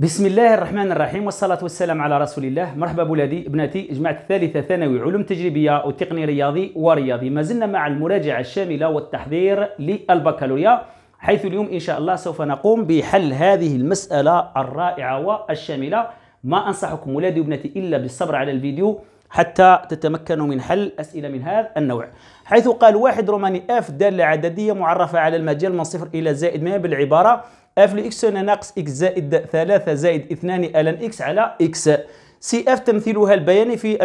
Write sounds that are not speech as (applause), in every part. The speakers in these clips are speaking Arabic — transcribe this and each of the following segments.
بسم الله الرحمن الرحيم والصلاة والسلام على رسول الله مرحبا بولادي بناتي جماعة الثالثة ثانوي علوم تجريبية وتقني رياضي ورياضي ما زلنا مع المراجعة الشاملة والتحضير للبكالوريا حيث اليوم إن شاء الله سوف نقوم بحل هذه المسألة الرائعة والشاملة ما أنصحكم ولادي وبناتي إلا بالصبر على الفيديو حتى تتمكنوا من حل أسئلة من هذا النوع حيث قال واحد روماني اف دالة عددية معرفة على المجال من صفر إلى زائد 100 بالعبارة اف لإكس هنا ناقص إكس زائد 3 زائد 2 الان إكس على إكس سي اف تمثيلها البياني في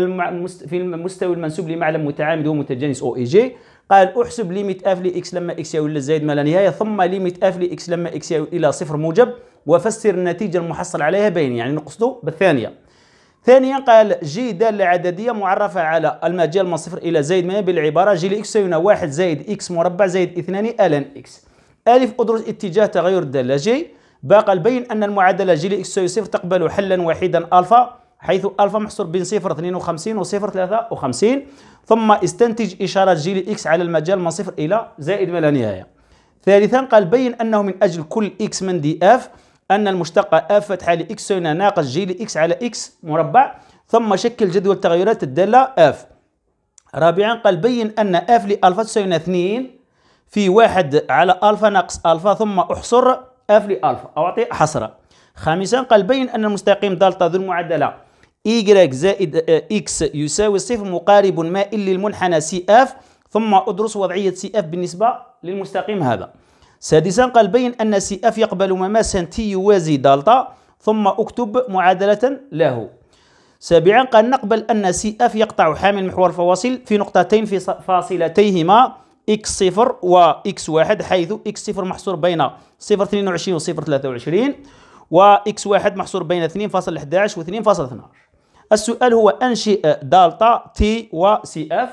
في المستوى المنسوب لمعلم متعامد ومتجانس او اي جي قال احسب ليميت اف لاكس لما اكس يؤول الى زائد ما لا نهايه ثم ليميت اف لاكس لما اكس يؤول الى صفر موجب وفسر النتيجه المحصل عليها بيني يعني نقصده بالثانيه ثانيا قال جي دالة عددية معرفة على المجال من صفر إلى زائد ما بالعبارة جي لإكس يساوي 1 زائد إكس مربع زائد 2 الان إكس ألف أدرج اتجاه تغير الدالة جي باقي البين أن المعادلة جي لإكس تساوي صفر تقبل حلا واحدا ألفا حيث ألفا محصور بين صفر 52 وصفر 53 ثم استنتج إشارة جي لإكس على المجال من صفر إلى زائد ما لا نهاية ثالثا قال بين أنه من أجل كل إكس من دي أف أن المشتقة أف فتحة لإكس تساوي ناقص جي لإكس على إكس مربع ثم شكل جدول تغيرات الدالة أف رابعا قال بين أن أف لألفا تساوي 2 في واحد على ألفا ناقص ألفا ثم أحصر اف لألفا أو أعطي حصرة خامسا قال بين أن المستقيم دلتا ذو المعدلة y زائد اكس يساوي صفر مقارب مائل للمنحنى سي اف ثم أدرس وضعية سي اف بالنسبة للمستقيم هذا سادسا قال بين أن سي اف يقبل مماسا تي يوازي دلتا ثم أكتب معادلة له سابعا قال نقبل أن سي اف يقطع حامل محور الفواصل في نقطتين في فاصلتيهما اكس صفر واكس واحد حيث اكس صفر محصور بين صفر اثنين وعشرين وصفر ثلاثة وعشرين واكس واحد محصور بين اثنين فاصل 11 واثنين فاصل اثناش السؤال هو انشئ دالتا تي وسي اف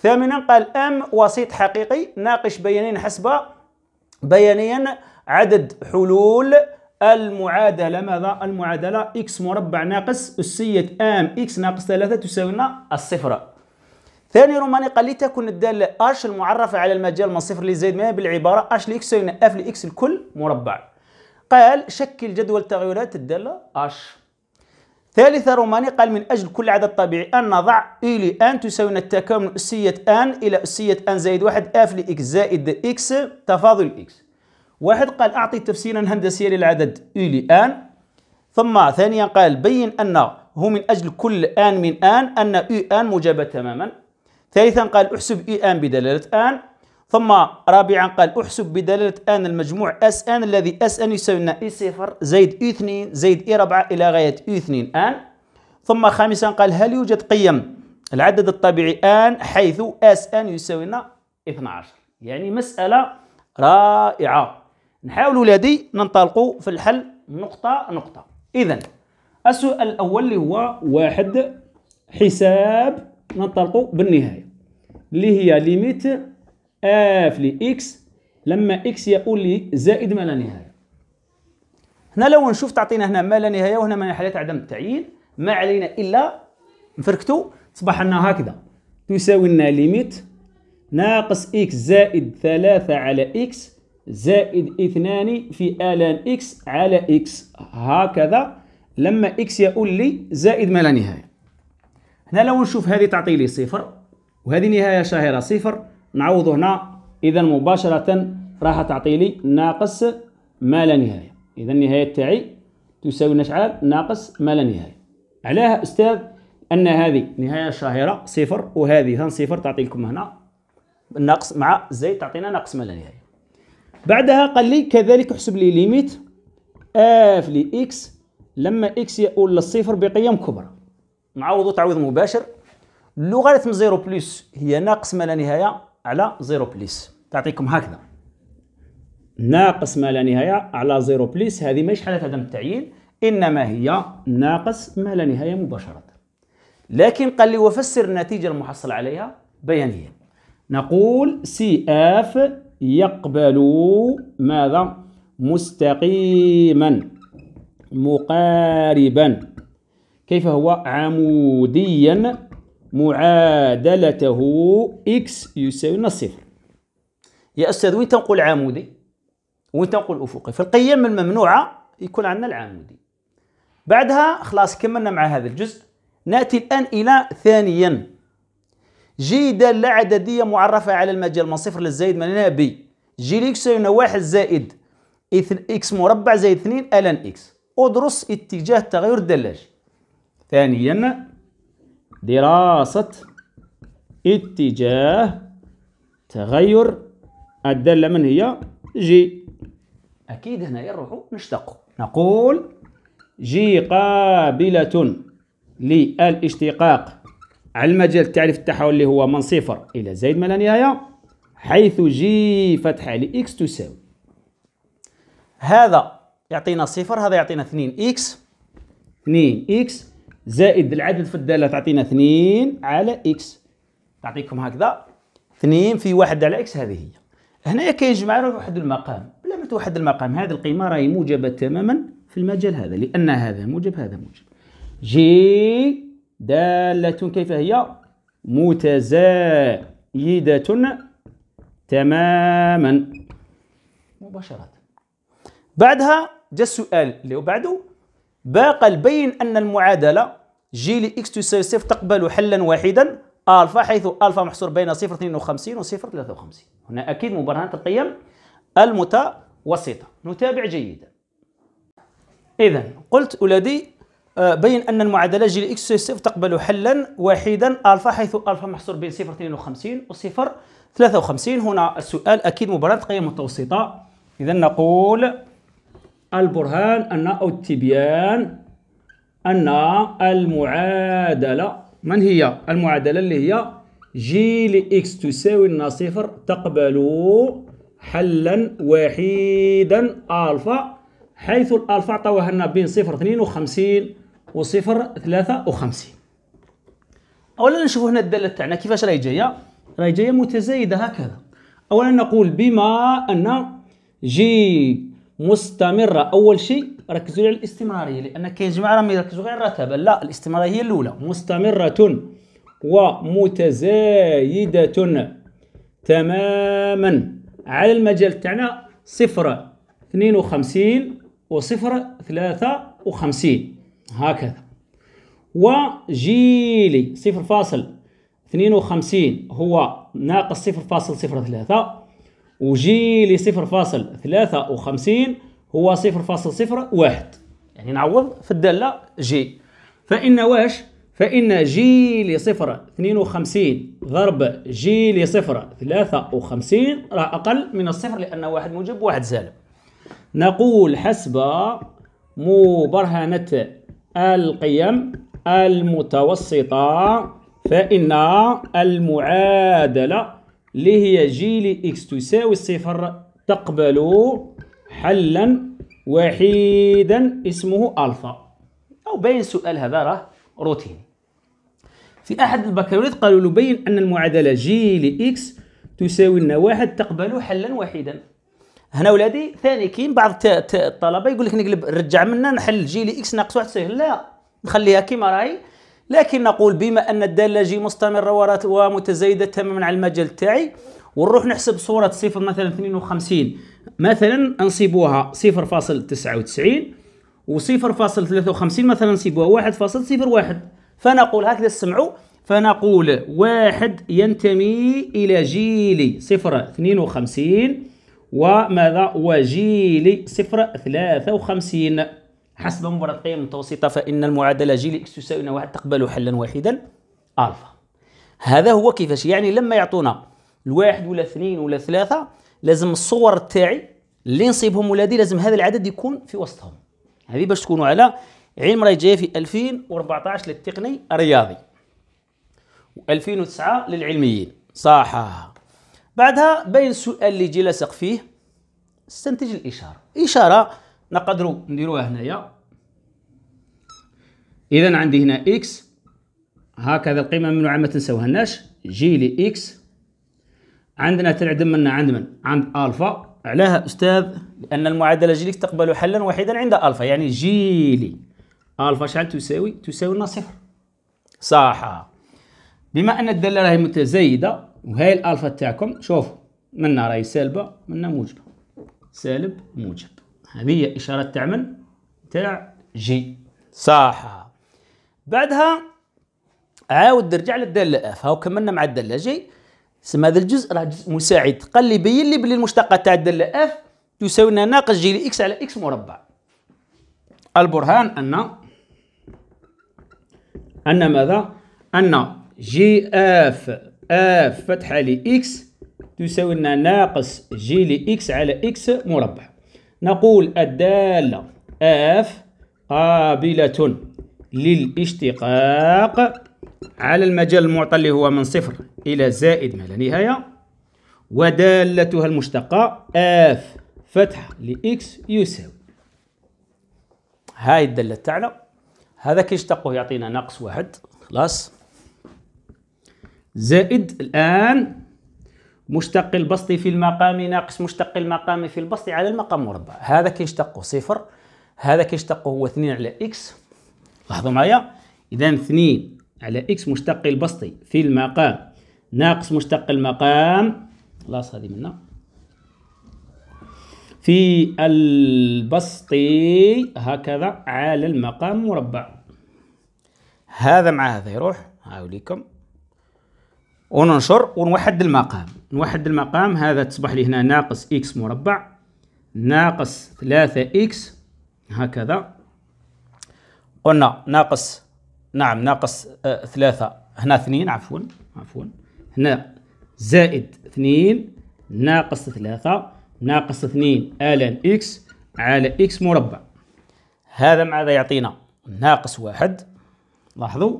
ثامنا قال ام وسيط حقيقي ناقش بيانيا حسب بيانيا عدد حلول المعادله ماذا المعادله اكس مربع ناقص اسيه ام اكس ناقص ثلاثة تساوينا الصفر ثاني روماني قال لي تكون الدالة اش المعرفة على المجال من صفر لزائد ما بالعبارة اش لإكس يساوي اف لإكس الكل مربع قال شكل جدول تغيرات الدالة اش ثالثا روماني قال من أجل كل عدد طبيعي أن نضع إي e لأن تساوي التكامل أسية أن إلى أسية أن زائد واحد أف لإكس زائد إكس تفاضل إكس واحد قال أعطي تفسيرا هندسيا للعدد إي e لأن ثم ثانيا قال بين ان هو من أجل كل آن من آن أن إي آن مجابة تماما ثالثا قال احسب اي ان بدلالة ان ثم رابعا قال احسب بدلالة ان المجموع اس ان الذي اس ان يساوي لنا اي صفر زائد اي اثنين زائد اي ربعة الى غاية اي اثنين ان ثم خامسا قال هل يوجد قيم العدد الطبيعي ان حيث اس ان يساوي لنا 12 يعني مسألة رائعة نحاول ولادي ننطلقوا في الحل نقطة نقطة إذا السؤال الأول اللي هو واحد حساب ننطلقوا بالنهايه اللي هي ليميت اف لي اكس لما اكس يقول لي زائد ما لا نهايه هنا لو نشوف تعطينا هنا ما لا نهايه وهنا من حالات عدم التعيين ما علينا الا نفركتو تصبح لنا هكذا تساوي لنا ليميت ناقص اكس زائد ثلاثة على اكس زائد اثنان في آلان اكس على اكس هكذا لما اكس يقول لي زائد ما لا نهايه هنا لو نشوف هذه تعطي لي صفر وهذه نهاية شهيره صفر نعوض هنا إذا مباشرة راح تعطي لي ناقص ما لا نهاية إذا النهاية تاعي تساوي شحال ناقص ما لا نهاية علاه أستاذ أن هذه نهاية شهيره صفر وهذه هان صفر تعطي لكم هنا ناقص مع زائد تعطينا ناقص ما لا نهاية بعدها قال لي كذلك احسب لي ليميت اف آه، لي اكس لما اكس يؤول للصفر بقيم كبرى نعوضو تعويض مباشر لوغاريتم زيرو بلس هي ناقص ما لا نهايه على زيرو بلس تعطيكم هكذا ناقص ما لا نهايه على زيرو بلس هذه ماهيش حاله عدم التعيين انما هي ناقص ما لا نهايه مباشره لكن قال لي وفسر النتيجه المحصل عليها بيانيا نقول سي اف يقبل ماذا مستقيما مقاربا كيف هو عموديا معادلته إكس يساوي لنا الصفر يا أستاذ وين تنقل عمودي وين تنقل أفقي في القيم الممنوعة يكون عندنا العمودي بعدها خلاص كملنا مع هذا الجزء نأتي الآن إلى ثانيا جي دالة عددية معرفة على المجال من صفر للزايد من هنا بي جي الإكس يساوي واحد زائد إكس مربع زائد اثنين ألان إكس أدرس اتجاه تغير الدلاجي ثانيا دراسة اتجاه تغير الدالة من هي جي أكيد هنا نروحو نشتق نقول جي قابلة للاشتقاق على المجال التعريف تاعها اللي هو من صفر إلى زائد ما لا نهاية حيث جي فتحة لإكس تساوي هذا يعطينا صفر هذا يعطينا 2 إكس 2 إكس زائد العدد في الداله تعطينا 2 على اكس تعطيكم هكذا 2 في 1 على اكس هذه هي هنايا كيجمع واحد المقام ما توحد المقام هذه القيمه راهي موجبه تماما في المجال هذا لان هذا موجب هذا موجب جي داله كيف هي متزايده تماما مباشره بعدها جا السؤال اللي هو بعده باقى البين أن المعادلة جي إكس تساوي صفر تقبل حلا واحدا ألفا حيث ألفا محصور بين صفر 52 وصفر 53 هنا أكيد مبرهنة القيم المتوسطة نتابع جيدا إذا قلت أولادي آه، بين أن المعادلة جي إكس تساوي صفر تقبل حلا واحدا ألفا حيث ألفا محصور بين صفر 52 وصفر 53 هنا السؤال أكيد مبرهنة القيم المتوسطة إذا نقول البرهان أن أو التبيان أن المعادلة من هي المعادلة اللي هي جي لإكس تساوي لنا صفر تقبل حلا وحيدا ألفا حيث الألفا عطاوها لنا بين صفر اثنين وخمسين وصفر ثلاثة وخمسين أولا نشوفوا هنا الدالة تاعنا كيفاش راهي جاية راهي جاية متزايدة هكذا أولا نقول بما أن جي مستمره اول شيء ركزوا على الاستمراريه لان كاين جماعه راهم يركزوا غير رتبة لا الاستمراريه هي الاولى مستمره ومتزايده تماما على المجال تاعنا صفر 52 وصفر 53 هكذا وجيلي صفر فاصل وخمسين هو ناقص صفر فاصل صفر ثلاثة وجي لي 0.53 هو 0.01 يعني نعوض في الداله جي فان واش فان جي لي 0.52 ضرب جي لي 0.53 راه اقل من الصفر لان واحد موجب وواحد سالب نقول حسب مبرهنه القيم المتوسطه فان المعادله اللي هي جي لي اكس تساوي الصفر تقبل حلا وحيدا اسمه ألفا أو باين السؤال هذا راه روتيني في أحد البكالوريات قالوا له بين أن المعادلة جي لي اكس تساوي لنا واحد تقبل حلا وحيدا هنا ولادي ثاني كاين بعض الطلبه يقول لك نقلب نرجع منا نحل جي لي اكس ناقص واحد صفر لا نخليها كيما راهي لكن نقول بما أن الدالة مستمرة ومتزايدة تماما على المجال تاعي ونروح نحسب صورة صفر مثلا 52 مثلا نصيبوها 0.99 و 0.53 مثلا نصيبوها 1.01 فنقول هكذا سمعوا فنقول واحد ينتمي إلى جيل 0.52 وماذا وجيل 0.53 حسب مباراة قيم متوسطة فإن المعادلة جي لإكس تساوي واحد تقبل حلا واحدا ألفا هذا هو كيفاش يعني لما يعطونا الواحد ولا اثنين ولا ثلاثة لازم الصور تاعي اللي نصيبهم ولادي لازم هذا العدد يكون في وسطهم هذه باش تكونوا على علم راهي جايه في 2014 للتقني الرياضي و2009 للعلميين صح بعدها بين السؤال اللي جي لاصق فيه استنتج الإشارة إشارة نقدروا نديروها هنايا اذا عندي هنا اكس هكذا القيمه الممنوعه ما تنساوهناش جي لي اكس عندنا تنعدم منا عند من عند الفا علاه استاذ لان المعادله جي ليكس تقبل حلا واحدا عند الفا يعني جي لي الفا شحال تساوي تساوي لنا صفر صح بما ان الداله راهي متزايده وهاي الالفا تاعكم شوفوا منا راهي سالبه منا موجبه سالب موجب هذه إشارة تعمل تاع جي صح بعدها عاود نرجع للدالة اف هاو كملنا مع الدالة جي سما هذا الجزء راه جزء مساعد قال لي بين لي بلي المشتقة تاع الدالة اف تساوي لنا ناقص جي لإكس على إكس مربع البرهان أن أن ماذا؟ أن جي اف اف فتحة لإكس تساوي لنا ناقص جي لإكس على إكس مربع نقول الدالة اف قابلة للاشتقاق على المجال المعطى اللي هو من صفر إلى زائد ما لا نهاية ودالتها المشتقة اف فتحة لإكس يساوي هاي الدالة تاعنا هذا كيشتقه يعطينا ناقص واحد خلاص زائد الآن مشتق البسط في المقام ناقص مشتق المقام في البسط على المقام مربع هذا كيشتقه صفر هذا كيشتقه هو 2 على اكس لاحظوا معايا اذا 2 على اكس مشتق البسط في المقام ناقص مشتق المقام خلاص هذه منا في البسط هكذا على المقام مربع هذا مع هذا يروح هاوليكم وننشر ونوحد المقام نوحد المقام هذا تصبح لي هنا ناقص إكس مربع ناقص ثلاثة إكس هكذا قلنا ناقص نعم ناقص آه، ثلاثة هنا اثنين عفوا عفوا هنا زائد اثنين ناقص ثلاثة ناقص اثنين آلان إكس على إكس مربع هذا ماذا يعطينا ناقص واحد لاحظوا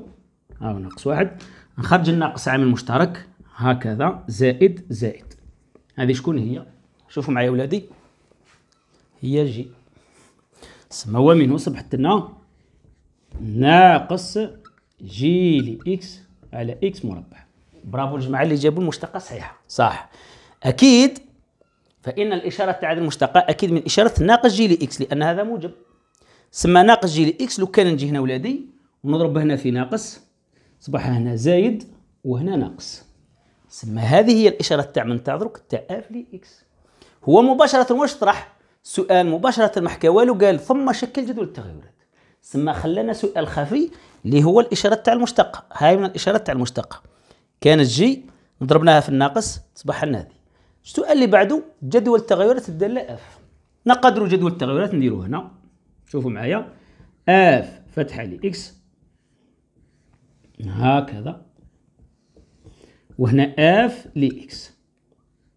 أو ناقص واحد نخرج الناقص عامل مشترك هكذا زائد زائد هذه شكون هي شوفوا معايا ولادي هي جي سما منه صبحت لنا ناقص جي لإكس على إكس مربع برافو الجماعة اللي جابوا المشتقة صحيحة صح أكيد فإن الإشارة تاع المشتقة أكيد من إشارة ناقص جي لإكس لأن هذا موجب سما ناقص جي لإكس لو كان نجي هنا ولادي ونضرب هنا في ناقص أصبح هنا زايد وهنا ناقص سما هذه هي الإشارة تاع من تاع تاع اف لي إكس هو مباشرة واش طرح سؤال مباشرة ما حكى والو قال ثم شكل جدول التغيرات سما خلانا سؤال خفي اللي هو الإشارة تاع المشتقة هاي من الإشارات تاع المشتقة كانت جي ضربناها في الناقص أصبح لنا هذه السؤال اللي بعده جدول التغيرات الدالة اف نقدروا جدول التغيرات نديروه هنا شوفوا معايا اف فتحة لي اكس هكذا وهنا اف لإكس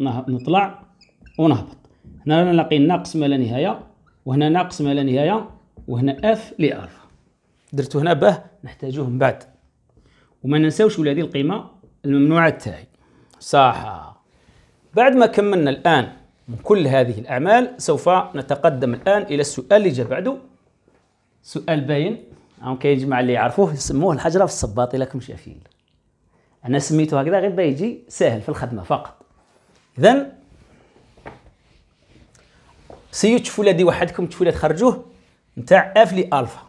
نطلع ونهبط هنا رانا لاقيين ناقص ما لا نهاية وهنا ناقص ما لا نهاية وهنا اف الفا درتو هنا باه نحتاجوه من بعد وما ننساوش ولادي القيمة الممنوعة تاعي صح بعد ما كملنا الآن من كل هذه الأعمال سوف نتقدم الآن إلى السؤال اللي جاء بعده سؤال باين عم كيجمع اللي يعرفوه يسموه الحجره في الصباط الا كم شافيل انا سميته هكذا غير يجي سهل في الخدمه فقط اذا سيو تشوفوا دي وحدكم تشوفوا تخرجوه نتاع اف لي الفا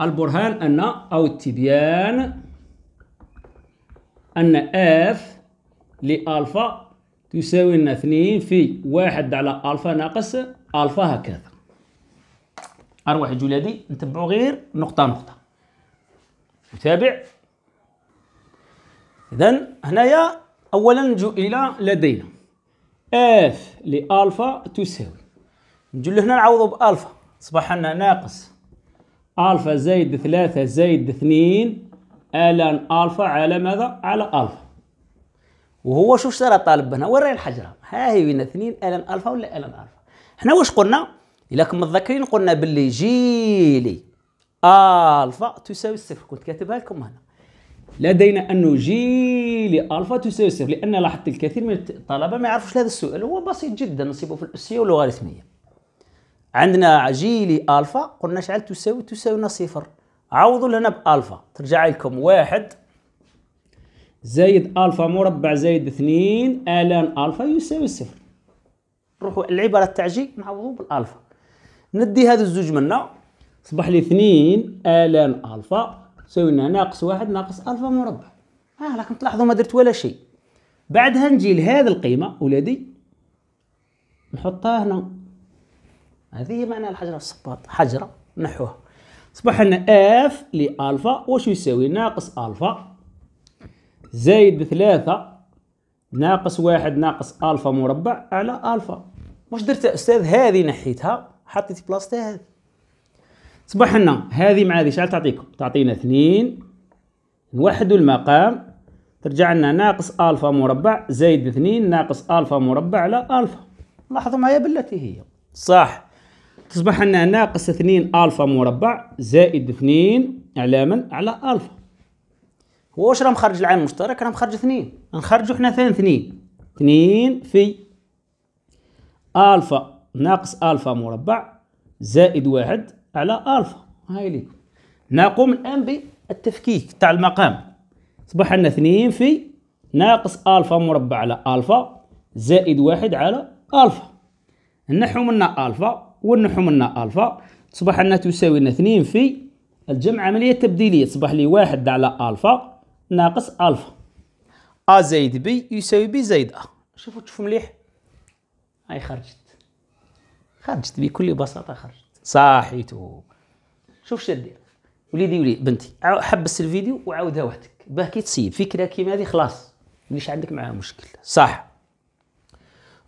البرهان ان او التبيان ان اف لالفا تساوي لنا 2 في واحد على الفا ناقص الفا هكذا أرواح الجلادي نتبعو غير نقطة نقطة نتابع إذا هنايا أولا نجو إلى لدينا اف لألفا تساوي نجو لهنا نعوضو بألفا أصبح عندنا ناقص ألفا زائد ثلاثة زائد اثنين الان الفا على ماذا؟ على الفا وهو شوف شرا طالب هنا وين راهي الحجره؟ ها هي بين اثنين الان الفا ولا الان الفا؟ حنا واش قلنا؟ الا كم متذكرين قلنا باللي جيلي الفا تساوي الصفر كنت كاتبها لكم هنا لدينا انه جيلي الفا تساوي الصفر لان لاحظت الكثير من الطلبه ما يعرفوش هذا السؤال هو بسيط جدا نصيبه في الاسيه واللوغاريتميه عندنا جيلي الفا قلنا شحال تساوي تساوي لنا صفر عوضوا لنا بالفا ترجع لكم واحد زايد الفا مربع زايد اثنين الان الفا يساوي صفر نروحوا العباره تاع جي نعوضوا بالالفا ندي هذا الزوج منا صبح لي اثنين الان الفا تساوي لنا ناقص واحد ناقص الفا مربع اه راكم تلاحظوا ما درت ولا شيء بعدها نجي لهذا القيمه ولادي نحطها هنا هذه هي معنى الحجره الصباط حجره نحوها صبح لنا اف لالفا واش يساوي ناقص الفا زايد بثلاثة ناقص واحد ناقص الفا مربع على الفا واش درت استاذ هذه نحيتها حطيت في بلاس تاع هذه صبح لنا هذه مع هذه شحال تعطيكم تعطينا اثنين نوحدوا المقام ترجع لنا ناقص الفا مربع زائد اثنين ناقص الفا مربع على الفا لاحظوا معايا بالتي هي صح تصبح لنا ناقص اثنين الفا مربع زائد اثنين على من على الفا واش راه مخرج العام المشترك راه مخرج اثنين نخرجو حنا ثاني اثنين اثنين في الفا ناقص ألفا مربع زائد واحد على ألفا هاي ليكم نقوم الآن بالتفكيك تاع المقام صبح عندنا اثنين في ناقص ألفا مربع على ألفا زائد واحد على ألفا نحو منا ألفا ونحو منا ألفا تصبح عندنا تساوي لنا اثنين في الجمع عملية تبديلية تصبح لي واحد على ألفا ناقص ألفا أ زائد بي يساوي بي زائد أ شوفوا تشوفوا مليح هاي خرجت خرجت بكل بساطه خرجت صاحيت شوف دير وليدي ولي بنتي حبس الفيديو وعاودها وحدك باه كي تسيب فكره كيما هذه خلاص مليش عندك معها مشكل صح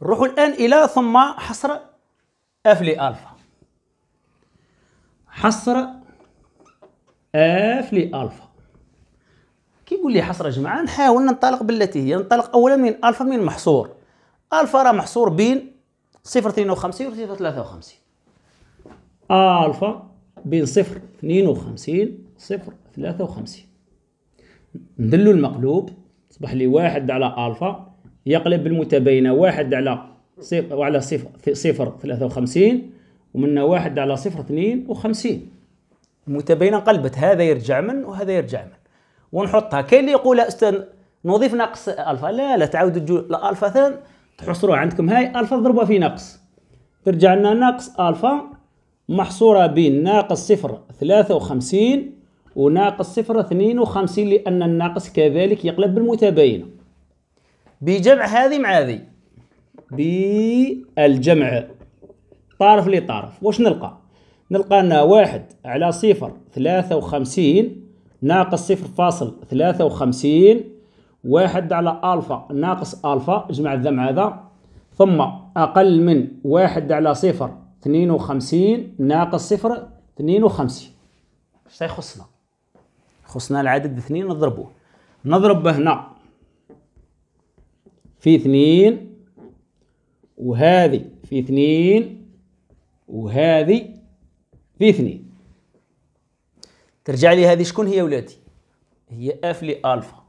نروحوا الان الى ثم حصر افلي الفا حصر افلي الفا كي يقول لي حصر يا جماعه نحاول ننطلق بالتي هي ننطلق اولا من الفا من محصور الفا راه محصور بين صفر اثنين وخمسين وصفر وخمسين الفا بين صفر اثنين وخمسين صفر ثلاثة وخمسين ندلو المقلوب صبح لي واحد على الفا يقلب بالمتباينه واحد على صفر وعلى صفر صفر ثلاثة وخمسين ومنا واحد على صفر اثنين وخمسين المتباينه قلبت هذا يرجع من وهذا يرجع من ونحطها كاين اللي يقول استاذ نضيف ناقص الفا لا لا تعاود الالفا ثان تحصروها طيب. عندكم هاي الفا ضربها في ناقص ترجع لنا ناقص الفا محصورة بين ناقص صفر ثلاثة وخمسين وناقص صفر اثنين وخمسين لأن الناقص كذلك يقلب بالمتباينة بجمع هذه مع هذه بالجمع طرف لطرف واش نلقى نلقى لنا واحد على صفر ثلاثة وخمسين ناقص صفر فاصل ثلاثة وخمسين واحد على ألفا ناقص ألفا اجمع الذم هذا ثم أقل من واحد على صفر اثنين وخمسين ناقص صفر اثنين وخمسين اش تيخصنا خصنا العدد اثنين نضربوه نضرب هنا في اثنين وهذه في اثنين وهذه في اثنين ترجع لي هذه شكون هي ولادي هي اف لألفا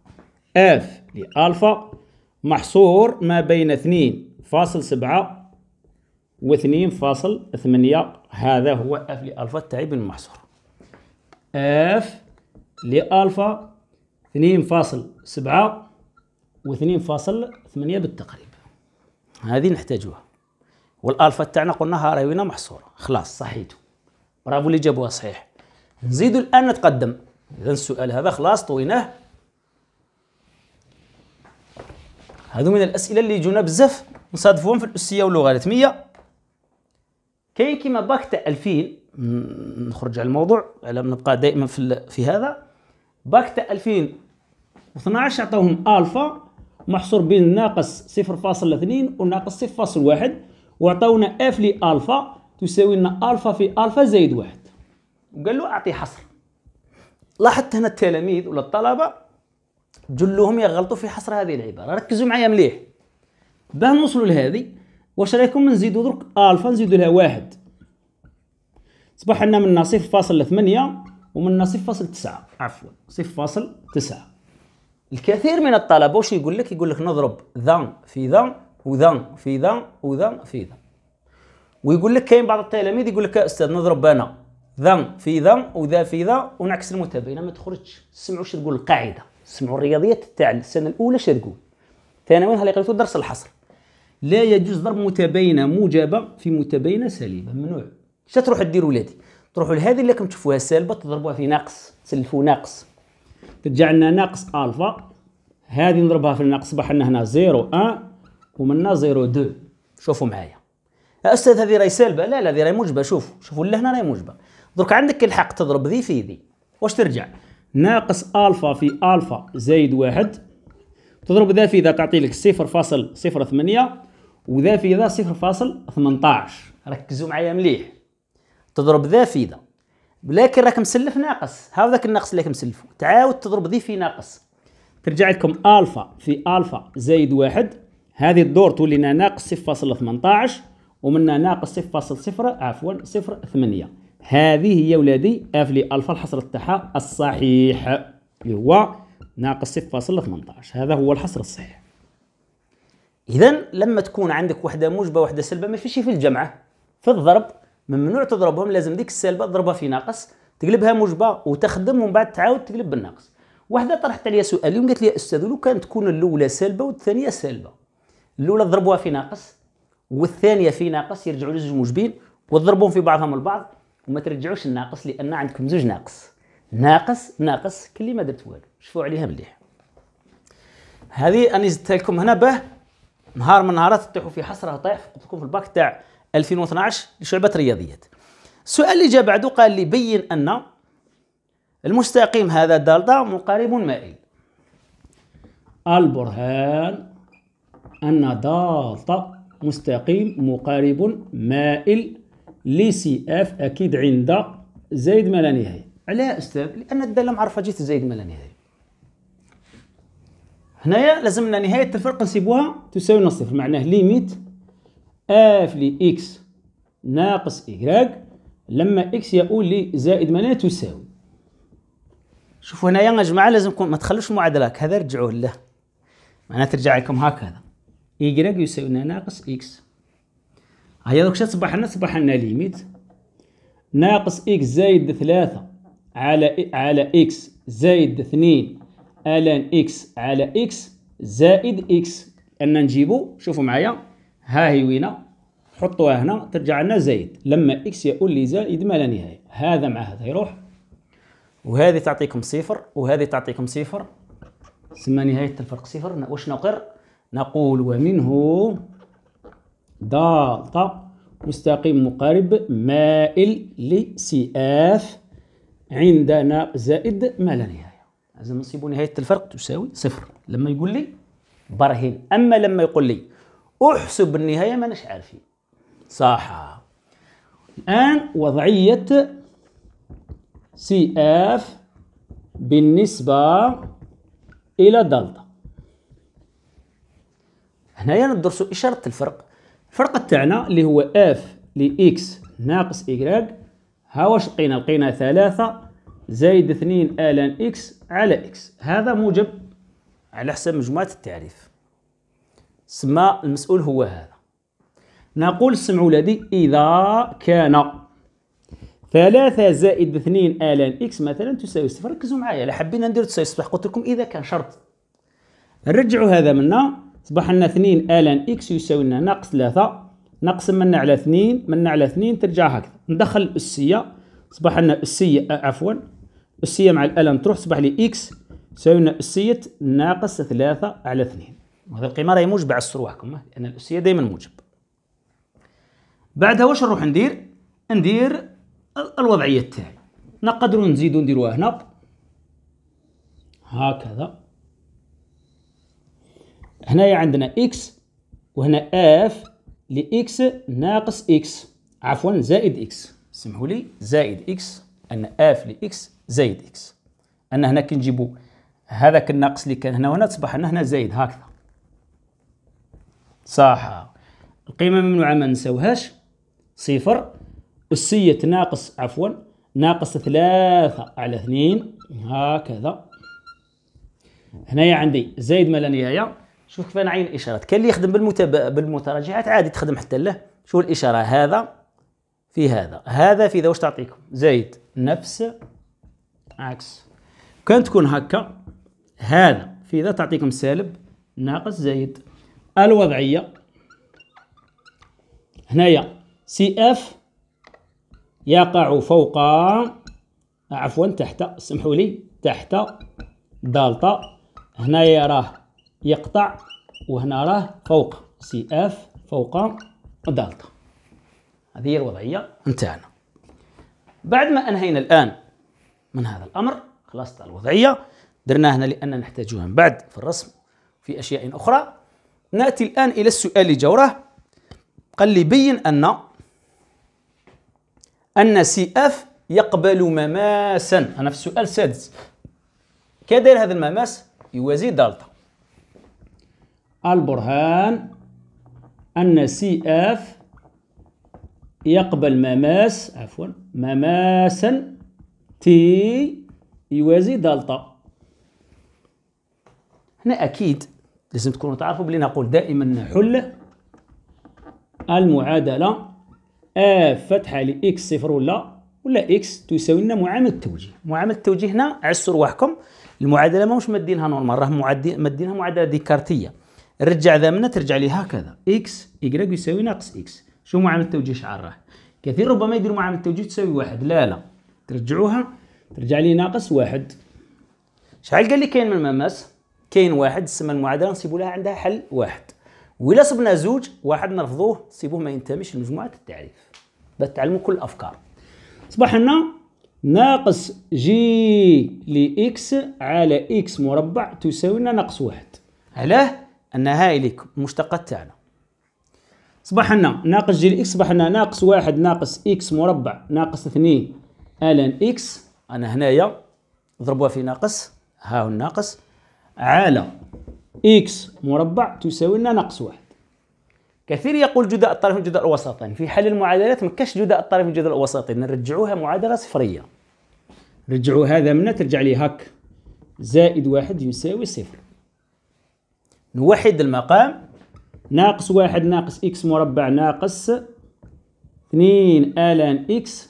اف لألفا محصور ما بين اثنين فاصل سبعة واثنين فاصل ثمانية هذا هو اف لألفا التعب المحصور اف لألفا اثنين فاصل سبعة واثنين فاصل ثمانية بالتقريب هذه نحتاجوها والالفا تاعنا قلنا راهينا محصوره خلاص صحيتو برافو اللي جابوها صحيح نزيدوا الان نتقدم اذا السؤال هذا خلاص طويناه هادو من الاسئله اللي جونا بزاف نصادفوهم في الاسيه واللغه الرسميه كاين كيما باك تاع الفيل نخرج على الموضوع على نبقى دائما في في هذا باك تاع 2012 عطاوهم الفا محصور بين ناقص 0.2 وناقص 0.1 وعطاونا اف لي الفا تساوي لنا الفا في الفا زائد واحد وقال له اعطي حصر لاحظت هنا التلاميذ ولا الطلبه جلهم يغلطوا في حصر هذه العباره ركزوا معايا مليح باه نوصلوا لهذه واش رايكم نزيدوا درك الفا نزيدوا لها واحد صباح لنا ومن 0.8 فاصل 9 عفوا فاصل 9 الكثير من الطلبه واش يقول لك يقول لك نضرب ذا في ذا وذا في ذا وذا في ذا ويقول لك كاين بعض التلاميذ يقول لك استاذ نضرب انا ذا في ذا وذا في ذا ونعكس المتباينه ما تخرجش سمعوا واش تقول القاعده سمعوا الرياضيات تاع السنه الاولى شنو تقول ثانويا هل قريتو درس الحصر لا يجوز ضرب متباينه موجبه في متباينه سليمه ممنوع اش تروح دير ولادي تروحوا لهذه اللي راكم تشوفوها سالبه تضربوها في ناقص تسلفوا ناقص ترجع لنا ناقص الفا هذه نضربها في الناقص صبح لنا هنا 0 1 ومنها 0 2 شوفوا معايا استاذ هذه راهي سالبه لا لا هذه راهي موجبه شوفوا شوفوا لهنا راهي موجبه درك عندك الحق تضرب ذي في ذي واش ترجع ناقص الفا في الفا زايد واحد تضرب ذا في ذا تعطي لك صفر فاصل صفر ثمانية وذا في ذا صفر فاصل ثمنتاعش ركزوا معايا مليح تضرب ذا في ذا لكن راك مسلف ناقص هاو ذاك الناقص اللي راك مسلفو تعاود تضرب ذي في ناقص ترجع لكم الفا في الفا زايد واحد هذه الدور تولينا ناقص صفر فاصل ثمنتاعش ومنها ناقص صفر فاصل صفر عفوا صفر ثمانية هذه هي ولادي اف لي الفا الحصر تاعها الصحيح اللي هو ناقص 0.18 هذا هو الحصر الصحيح اذا لما تكون عندك وحده موجبه وحده سلبه ما في شيء في الجمعه في الضرب ممنوع تضربهم لازم ديك السالبه تضربها في ناقص تقلبها موجبه وتخدم ومن بعد تعاود تقلب بالناقص وحده طرحت عليا سؤال اليوم قالت لي استاذ لو كان تكون الاولى سالبه والثانيه سالبه الاولى ضربوها في ناقص والثانيه في ناقص يرجعوا لزوج موجبين وتضربهم في بعضهم البعض وما ترجعوش الناقص لان عندكم زوج ناقص ناقص ناقص كل ما درت والو شوفوا عليها مليح هذه اني زدت لكم هنا به نهار من نهارات تطيحوا في حسره طيح قلت لكم في الباك تاع 2012 لشعبه رياضيات السؤال اللي جاء بعده قال لي بين ان المستقيم هذا دالدا مقارب مائل البرهان ان دالدا مستقيم مقارب مائل لي سي اف اكيد عند زائد ما لا نهايه علاه استاذ لان الداله معرفه جهه زائد ما لا نهايه هنايا لازمنا نهايه الفرق نسيبوها تساوي نص صفر معناه ليميت اف لي اكس ناقص إيكغاك لما إكس يقول لي زائد لا تساوي شوفوا هنايا يا جماعة لازمكم ما تخلوش معادلات هذا رجعوه له معناها ترجع لكم هكذا إيكغاك يساوي ناقص إكس هيا دوك تصبح لنا تصبح لنا ليميت ناقص اكس زايد ثلاثة على على اكس زايد اثنين الان اكس على اكس زائد اكس ان نجيبو شوفوا معايا ها هي وينه حطوها هنا ترجع لنا زايد لما اكس يؤول لزائد ما لا نهايه هذا مع هذا يروح وهذه تعطيكم صفر وهذه تعطيكم صفر سما نهايه الفرق صفر واش نقر نقول ومنه دالتا مستقيم مقارب مائل اف عندنا زائد ما لا نهاية لازم نصيب نهاية الفرق تساوي صفر لما يقول لي برهين أما لما يقول لي أحسب النهاية ما نش عارفين صح الآن وضعية سي اف بالنسبة إلى دلتا هنايا ندرسوا إشارة الفرق الفرق تاعنا اللي هو اف لإكس ناقص إكراك ها واش لقينا لقينا ثلاثة زايد اثنين آلان إكس على إكس هذا موجب على حسب مجموعة التعريف سما المسؤول هو هذا نقول سمع أولادي إذا كان ثلاثة زائد اثنين آلان إكس مثلا تساوي صفر ركزوا معايا لا حبينا نديرو تساوي صفر قلت لكم إذا كان شرط نرجعوا هذا منا صبح لنا اثنين الان اكس يساوي لنا ناقص ثلاثة نقسم منا على اثنين منا على اثنين ترجع هكذا ندخل الاسيه صبح لنا اسيه آه، عفوا اسيه مع الالان تروح صبح لي اكس يساوي لنا اسيه ناقص ثلاثة على اثنين وهذا القيمه راهي موجبه على روحكم لان الاسيه دائما موجب بعدها واش نروح ندير ندير الوضعيه تاعي نقدروا نزيدوا نديروها هنا هكذا هنايا عندنا اكس وهنا اف لاكس ناقص اكس عفوا زائد اكس سمحوا لي زائد اكس ان اف لاكس زائد اكس ان هنا كي نجيبوا هذاك الناقص اللي كان هنا وهنا تصبح هنا هنا زايد هكذا صح القيمه ممنوعه ما نساوهاش صفر أسية ناقص عفوا ناقص ثلاثة على اثنين هكذا هنايا عندي زايد ما لا نهايه شوف كيف نعين الاشارات كاين اللي يخدم بالمتابع بالمتراجعات عادي تخدم حتى له شوف الاشاره هذا في هذا هذا في ذا واش تعطيكم زايد نفس عكس كان تكون هكا هذا في ذا تعطيكم سالب ناقص زايد الوضعيه هنايا سي اف يقع فوق عفوا تحت سمحوا لي تحت دالتا هنايا راه يقطع وهنا راه فوق سي اف فوق دالتا هذه هي الوضعيه نتاعنا بعد ما انهينا الان من هذا الامر تاع الوضعيه درناه هنا لان نحتاجها من بعد في الرسم في اشياء اخرى ناتي الان الى السؤال اللي جوراه قال لي بين ان ان سي اف يقبل مماسا انا في السؤال السادس كدير هذا المماس يوازي دالتا البرهان أن سي اف يقبل مماس عفوا مماسا تي يوازي دلتا هنا أكيد لازم تكونوا تعرفوا بلي نقول دائما نحل المعادلة اف فتحة لإكس صفر ولا ولا إكس تساوي لنا معاملة التوجيه معاملة التوجيه هنا عسوا رواحكم المعادلة ماهوش مادينها نورمال راه مادينها معادلة ديكارتية رجع ذا ترجع لي هكذا اكس يقرق يساوي ناقص اكس شو معامل التوجيه راه كثير ربما يديروا معامل التوجيه تساوي واحد لا لا ترجعوها ترجع لي ناقص واحد شحال قال لي كاين من مماس كاين واحد تسمى المعادله نصيبوا لها عندها حل واحد ولا صبنا زوج واحد نرفضوه نصيبوه ما ينتميش لمجموعه التعريف باش تعلموا كل الافكار صبحنا ناقص جي لاكس على اكس مربع تساوي لنا ناقص واحد علاه هاي ليك المشتقة تاعنا صبح لنا ناقص جي اكس صبح لنا ناقص واحد ناقص إكس مربع ناقص اثنين ألان إكس أنا هنايا ضربوها في ناقص ها هو الناقص على إكس مربع تساوي لنا ناقص واحد كثير يقول جداء الطرفين جداء الوسطين في حل المعادلات ما كاش جداء الطرفين جداء الوسطين نرجعوها معادله صفريه رجعوا هذا منا ترجع لي هاك زائد واحد يساوي صفر نوحد المقام ناقص واحد ناقص إكس مربع ناقص اثنين آلان إكس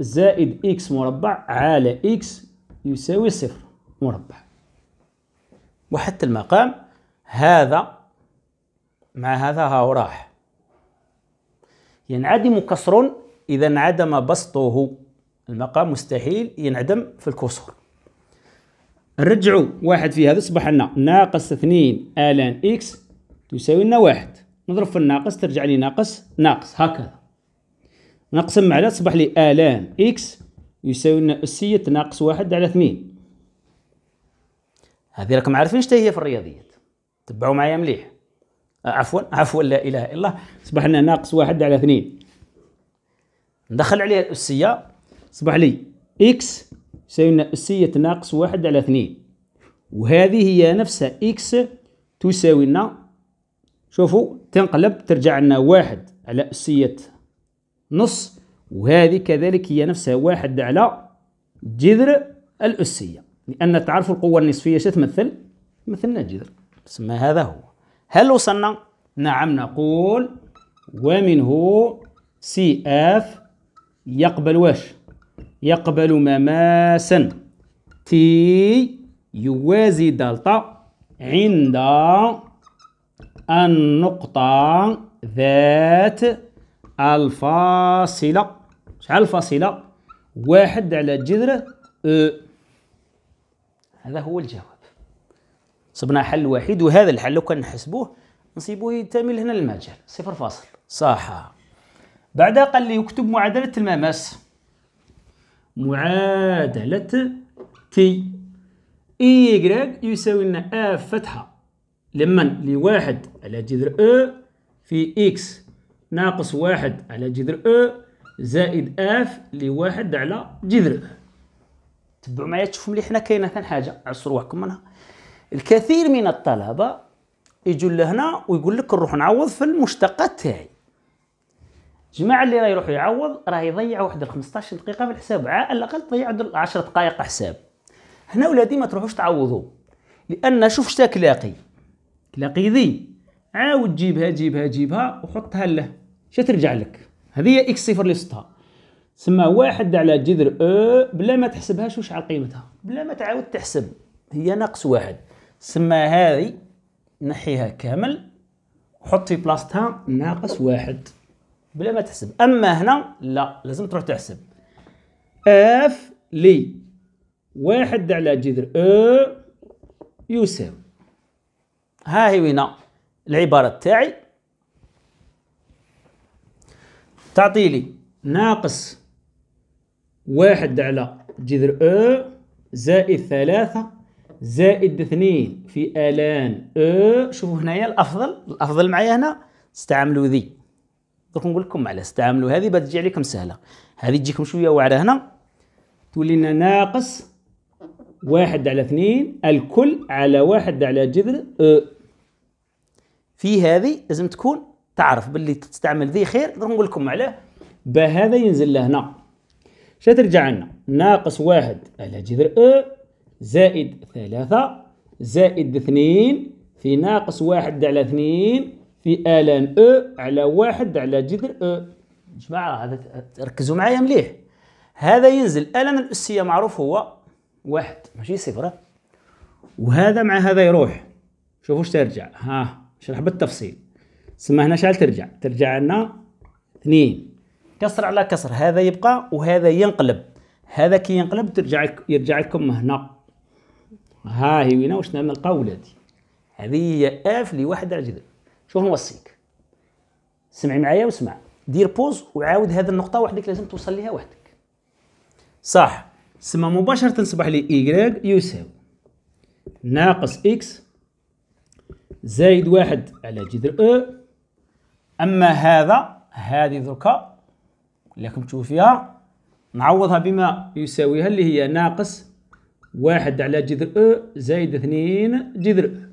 زائد إكس مربع على إكس يساوي صفر مربع وحدت المقام هذا مع هذا ها راح ينعدم كسر إذا انعدم بسطه المقام مستحيل ينعدم في الكسور نرجعوا واحد في هذا يصبح لنا ناقص اثنين الان اكس تساوي لنا واحد نضرب في الناقص ترجع لي ناقص ناقص هكذا نقسم على صبح لي الان اكس يساوي لنا أسية ناقص واحد على اثنين هذه راكم عارفين شتا هي في الرياضيات تبعوا معايا مليح آه، عفوا (laughs) عفوا لا اله الا الله صبح لنا ناقص واحد على اثنين ندخل عليها الاسيه صبح لي اكس لنا سية ناقص واحد على اثنين وهذه هي نفسها إكس تساوي لنا شوفوا تنقلب ترجع لنا واحد على أسية نص وهذه كذلك هي نفسها واحد على جذر الأسية لأن تعرفوا القوة النصفية شتمثل مثلنا الجذر تسمى هذا هو هل وصلنا؟ نعم نقول ومنه سي اف يقبل واش يقبل مماسا تي يوازي دلتا عند النقطة ذات الفاصلة شحال الفاصلة واحد على جذر أ e. هذا هو الجواب صبنا حل واحد وهذا الحل لو كان نحسبوه نصيبوه يتامل هنا المجال صفر فاصل صح بعدها قال لي يكتب معادلة المماس معادلة تي اي يجراك يساوي لنا اف فتحة لمن لواحد على جذر او في اكس ناقص واحد على جذر او زائد اف لواحد على جذر او تبعوا معايا تشوفوا ملي حنا كاينه كان حاجه عصروا روحكم منها الكثير من الطلبه يجوا لهنا ويقول لك نروح نعوض في المشتقات تاعي جماعه اللي راه يروح يعوض راه يضيع واحد 15 دقيقه في الحساب على الاقل تضيع 10 دقائق حساب هنا ولادي ما تروحوش تعوضوا لان شوف شتا كلاقي كلاقي ذي عاود جيبها جيبها جيبها وحطها له شا ترجع لك هذه هي اكس صفر اللي صتها تسمى واحد على جذر او بلا ما تحسبهاش وشحال قيمتها بلا ما تعاود تحسب هي ناقص واحد تسمى هذه نحيها كامل وحط في بلاصتها ناقص واحد بلا ما تحسب اما هنا لا لازم تروح تحسب اف لي واحد على جذر او يساوي ها هي وين العباره تاعي تعطي لي ناقص واحد على جذر او زائد ثلاثة زائد اثنين في الان او شوفوا هنايا الافضل الافضل معايا هنا استعملوا ذي دوك نقول لكم على استعملوا هذه باش تجي عليكم سهله هذه تجيكم شويه واعره هنا تولي لنا ناقص واحد على اثنين الكل على واحد على جذر أه. في هذه لازم تكون تعرف باللي تستعمل ذي خير دوك نقول لكم علاه باه هذا ينزل لهنا شا ترجع لنا ناقص واحد على جذر أ زائد ثلاثة زائد اثنين في ناقص واحد على اثنين في الان او e على واحد على جذر او e. جماعه هذا ركزوا معايا مليح هذا ينزل الان الاسيه معروف هو واحد ماشي صفر وهذا مع هذا يروح شوفوا واش ترجع ها شرح بالتفصيل سما هنا شحال ترجع ترجع لنا اثنين كسر على كسر هذا يبقى وهذا ينقلب هذا كي ينقلب ترجع يرجع لكم هنا ها هي وين واش نلقاو ولادي هذه هي اف لواحد على جذر شوف نوصيك سمعي معايا واسمع دير بوز وعاود هذه النقطه وحدك لازم توصل لها وحدك صح سما مباشره تصبح لي y يساوي ناقص اكس زايد واحد على جذر او e. اما هذا هذه دركا لكم تشوفيها نعوضها بما يساويها اللي هي ناقص واحد على جذر او e زايد اثنين جذر او e.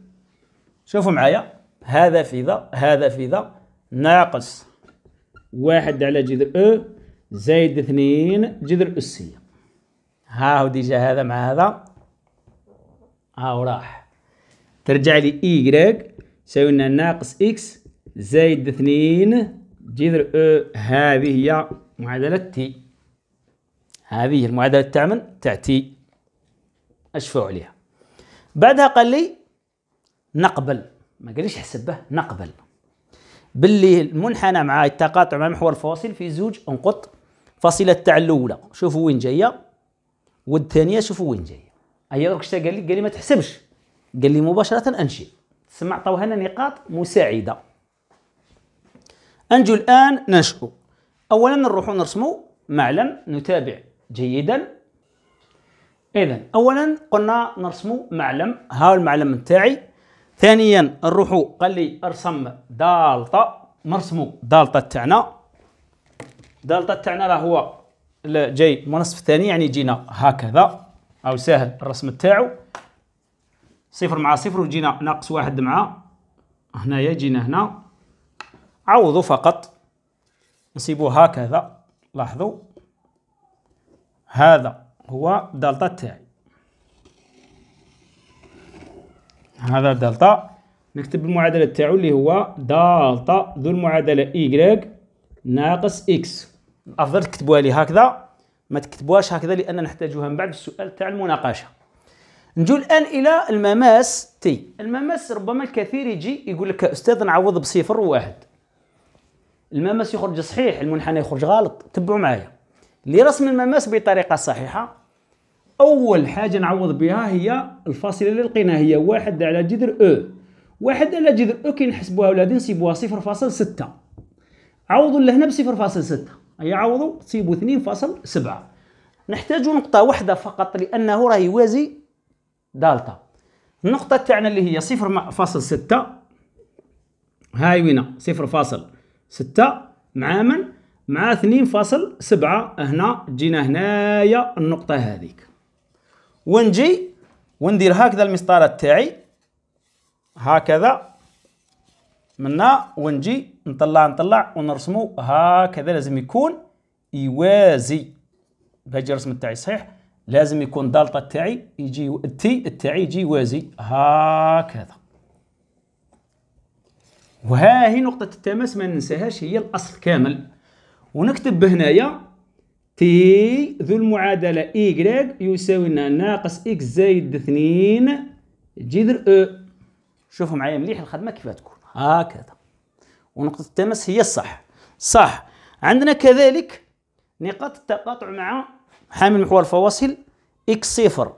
شوفوا معايا هذا في ذا هذا في ذا ناقص واحد على جذر او زائد اثنين جذر أسية ها هو ديجا هذا مع هذا ها راح ترجع لي إيكغيك يساوي لنا ناقص إكس زائد اثنين جذر او هذه هي معادلة تي هذه المعادلة تاع من؟ تاع تي أشفوا عليها بعدها قال لي نقبل ما قاليش حسب به نقبل باللي المنحنى مع التقاطع مع محور الفواصل في زوج انقط فاصلة تاع الاولى شوفوا وين جايه والثانيه شوفوا وين جايه هي درك شتا قال لي قال لي ما تحسبش قال لي مباشره انشئ تسمع عطاوها لنا نقاط مساعده انجو الان ننشئوا اولا نروحوا نرسموا معلم نتابع جيدا اذا اولا قلنا نرسموا معلم ها المعلم تاعي ثانيا نروحو قال لي ارسم دالتا نرسمو دالتا تاعنا دالتا تاعنا راه هو جاي النصف الثاني يعني جينا هكذا او سهل الرسم تاعو صفر مع صفر وجينا ناقص واحد مع هنايا جينا هنا عوضوا فقط نسيبو هكذا لاحظوا هذا هو دالتا تاعي هذا دلتا نكتب المعادلة تاعو اللي هو دلتا ذو المعادلة إيكغيك ناقص إكس الأفضل تكتبوها لي هكذا ما تكتبوهاش هكذا لأن نحتاجوها من بعد في السؤال تاع المناقشة نجو الآن إلى المماس تي المماس ربما الكثير يجي يقول لك أستاذ نعوض بصفر وواحد المماس يخرج صحيح المنحنى يخرج غلط تبعوا معايا لرسم المماس بطريقة صحيحة اول حاجه نعوض بها هي الفاصله اللي لقيناها هي واحد على جذر او واحد على جذر او كي نحسبوها ولادي نسيبوها صفر فاصل ستة عوضوا لهنا بصفر فاصل ستة اي عوضوا تصيبوا اثنين فاصل سبعة نحتاج نقطه واحده فقط لانه راه يوازي دالتا النقطه تاعنا اللي هي صفر فاصل ستة هاي وينا صفر فاصل ستة مع من مع اثنين فاصل سبعة هنا جينا هنايا النقطه هذيك ونجي وندير هكذا المسطره تاعي هكذا منا ونجي نطلع نطلع ونرسمو هكذا لازم يكون يوازي باجي الرسم تاعي صحيح لازم يكون دالطة تاعي يجي التي تاعي يجي يوازي هكذا وها هي نقطة التماس ما ننساهاش هي الأصل كامل ونكتب بهنايا تي ذو المعادلة إيكغيك e يساوي لنا ناقص إكس زايد اثنين جذر أو e. شوفوا معايا مليح الخدمة كيف تكون هكذا ونقطة التماس هي الصح صح عندنا كذلك نقاط التقاطع مع حامل محور الفواصل إكس صفر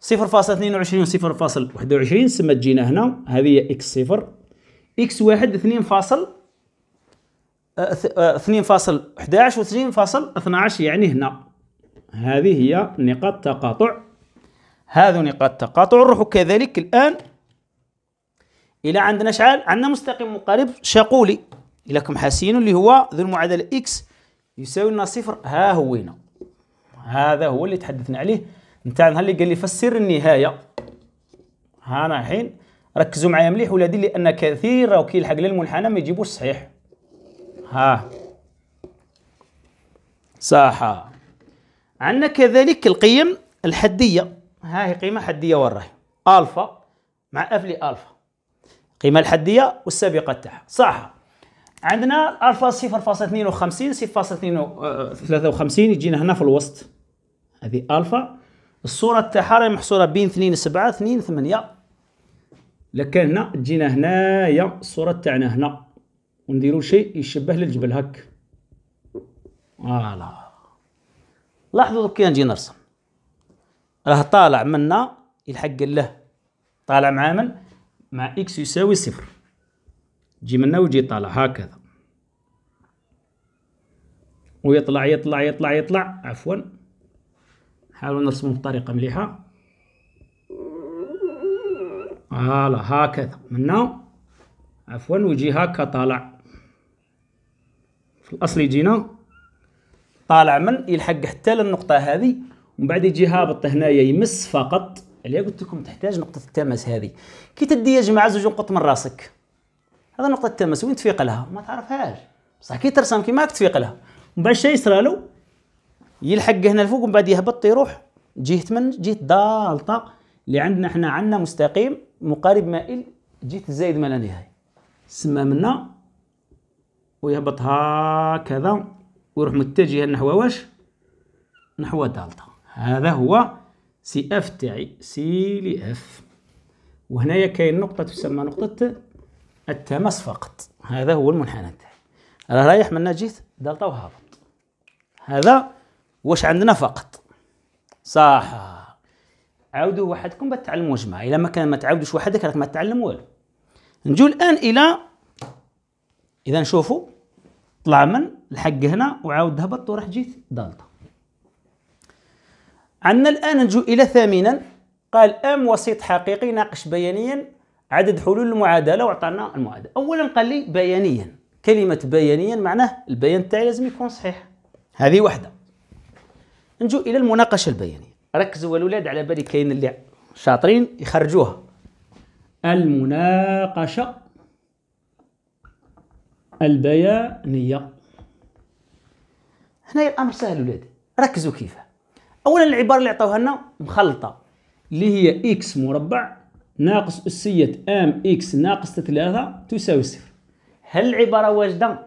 صفر فاصل اثنين وعشرين وصفر فاصل واحد وعشرين سما تجينا هنا هذه هي إكس صفر إكس واحد اثنين فاصل 2.11 و 2.12 يعني هنا هذه هي نقاط تقاطع هذو نقاط تقاطع نروحوا كذلك الآن إلى عندنا شحال عندنا مستقيم مقارب شاقولي لكم حاسين اللي هو ذو المعادلة إكس يساوي لنا صفر ها هو هنا هذا هو اللي تحدثنا عليه نتاع نهار اللي قال لي فسر النهاية هانا الحين ركزوا معايا مليح ولادي لأن كثير راه كيلحق للمنحنى ما يجيبوش صحيح ها ساحة عندنا كذلك القيم الحدية ها هي قيمة حدية وراهي ألفا مع أف لألفا القيمة الحدية والسابقة تاعها صح عندنا الألفا 0.52 0.53 يجينا هنا في الوسط هذه ألفا الصورة تاعها راهي محصورة بين 2 7 2 8 لكان هنا تجينا هنايا الصورة تاعنا هنا ونديروا شيء يشبه للجبل هك فوالا لاحظوا كي نجي نرسم راه طالع منا يلحق له طالع مع من مع اكس يساوي صفر تجي منا ويجي طالع هكذا ويطلع يطلع يطلع يطلع عفوا حاولوا نرسمه بطريقه مليحه فوالا هكذا منا عفوا ويجي هكا طالع في الاصل يجينا طالع من يلحق حتى للنقطه هذه ومن بعد يجي هابط هنايا يمس فقط اللي قلت لكم تحتاج نقطه التماس هذه كي تدي يا جماعه زوج نقط من راسك هذا نقطه التماس وين تفيق لها ما تعرفهاش بصح كي ترسم كيما راك تفيق لها ومن بعد شي يصرالو يلحق هنا الفوق ومن بعد يهبط يروح جهه من جهه دالطه اللي عندنا حنا عندنا مستقيم مقارب مائل جهه الزائد ما لا نهايه سما منا ويهبط هكذا ويروح متجها نحو واش نحو دالتا هذا هو سي اف تاعي سي لي اف وهنايا كاين نقطه تسمى نقطه التماس فقط هذا هو المنحنى تاعي راه رايح من جهة دالتا وهابط هذا واش عندنا فقط صح عاودوا وحدكم تعلموا جماعه الا ما كان ما تعاودوش وحدك راك ما تعلم والو نجو الان الى اذا شوفوا طلع من الحق هنا وعاود هبط وراح جيت دالتا عندنا الان نجو الى ثامنا قال ام وسيط حقيقي ناقش بيانيا عدد حلول المعادله وعطانا المعادله اولا قال لي بيانيا كلمه بيانيا معناه البيان تاعي لازم يكون صحيح هذه وحده نجو الى المناقشه البيانيه ركزوا الاولاد على بالي كاين اللي شاطرين يخرجوها المناقشه البيانية هنا الأمر سهل ولادي ركزوا كيف أولا العبارة اللي عطاوها لنا مخلطة اللي هي إكس مربع ناقص أسية أم إكس ناقص ثلاثة تساوي صفر هل العبارة واجدة؟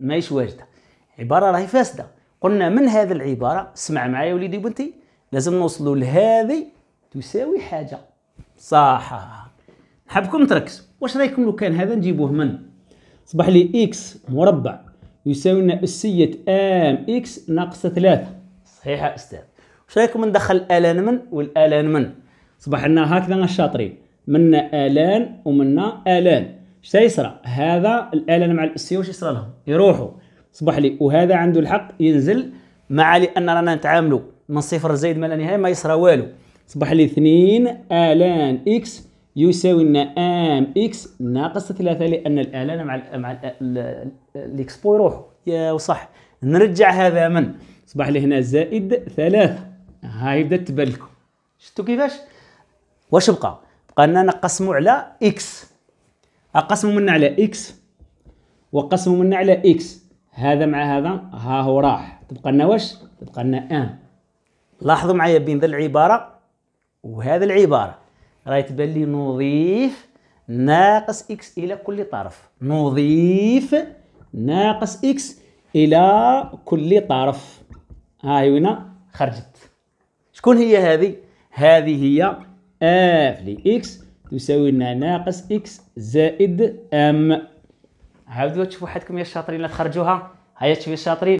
ماهيش واجدة عبارة راهي فاسدة قلنا من هذه العبارة اسمع معايا وليدي وبنتي لازم نوصلوا لهذه تساوي حاجة صح حابكم تركزوا واش رايكم لو كان هذا نجيبوه من صبح لي إكس مربع يساوي لنا أسية آم إكس ناقص ثلاثة صحيح أستاذ واش رايكم ندخل الان من والالان من صبح لنا هكذا الشاطرين منا الان ومنا الان شتا يصرى هذا الالان مع الاسيه واش يصرى لهم يروحوا صبح لي وهذا عنده الحق ينزل مع لان رانا نتعاملوا من صفر زائد ما لا نهايه ما يصرى والو صبح لي 2 الان اكس يساوي لنا ام اكس ناقص 3 لان الاعلان مع مع الاكس بو يروحوا يا وصح نرجع هذا من اصبح لي هنا زائد 3 هاي بدات تبان لكم شفتوا كيفاش واش بقى بقى لنا نقسموا على اكس اقسموا منا على اكس وقسموا منا على اكس هذا مع هذا ها هو راح تبقى لنا واش تبقى لنا ان لاحظوا معايا بين ذا العباره وهذا العباره راه تبان لي نضيف ناقص إكس إلى كل طرف نضيف ناقص إكس إلى كل طرف ها هي هنا خرجت شكون هي هذه هذه هي اف لي اكس تساوي لنا ناقص اكس زائد ام عاودوا تشوفوا حدكم يا الشاطرين اللي تخرجوها هيا تشوفوا الشاطرين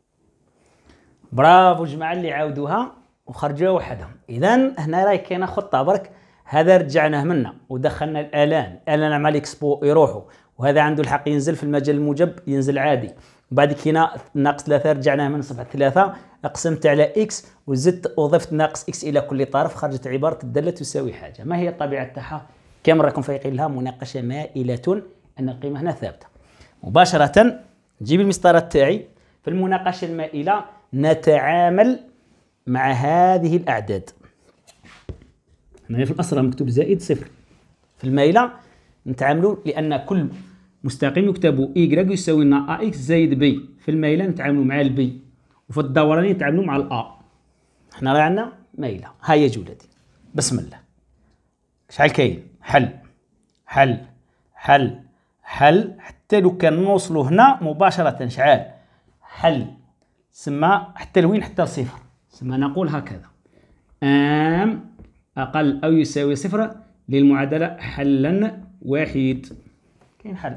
برافو الجماعه اللي عاودوها وخرجوها وحدهم اذا هنا راهي كاينه خطه برك هذا رجعناه منا ودخلنا الالان الان مع الاكسبو يروحوا وهذا عنده الحق ينزل في المجال الموجب ينزل عادي بعد كينا ناقص ثلاثة رجعناه من صفحة ثلاثة قسمت على إكس وزدت وضفت ناقص إكس إلى كل طرف خرجت عبارة الدالة تساوي حاجة ما هي الطبيعة تاعها؟ كم راكم فايقين لها مناقشة مائلة أن القيمة هنا ثابتة مباشرة نجيب المسطره تاعي في المناقشة المائلة نتعامل مع هذه الأعداد هنا في الاسره مكتوب زائد صفر في المايله نتعاملوا لان كل مستقيم يكتب y يساوي لنا ا اكس زائد بي في المايله نتعاملوا مع البي وفي الدوراني نتعاملوا مع الا حنا راه عندنا مايله ها هي جولتي بسم الله شحال كاين حل حل حل حل حتى لو كان نوصلوا هنا مباشره شحال حل سما حتى لوين حتى صفر سما نقول هكذا ام أقل أو يساوي صفر للمعادلة حلا واحد كاين حل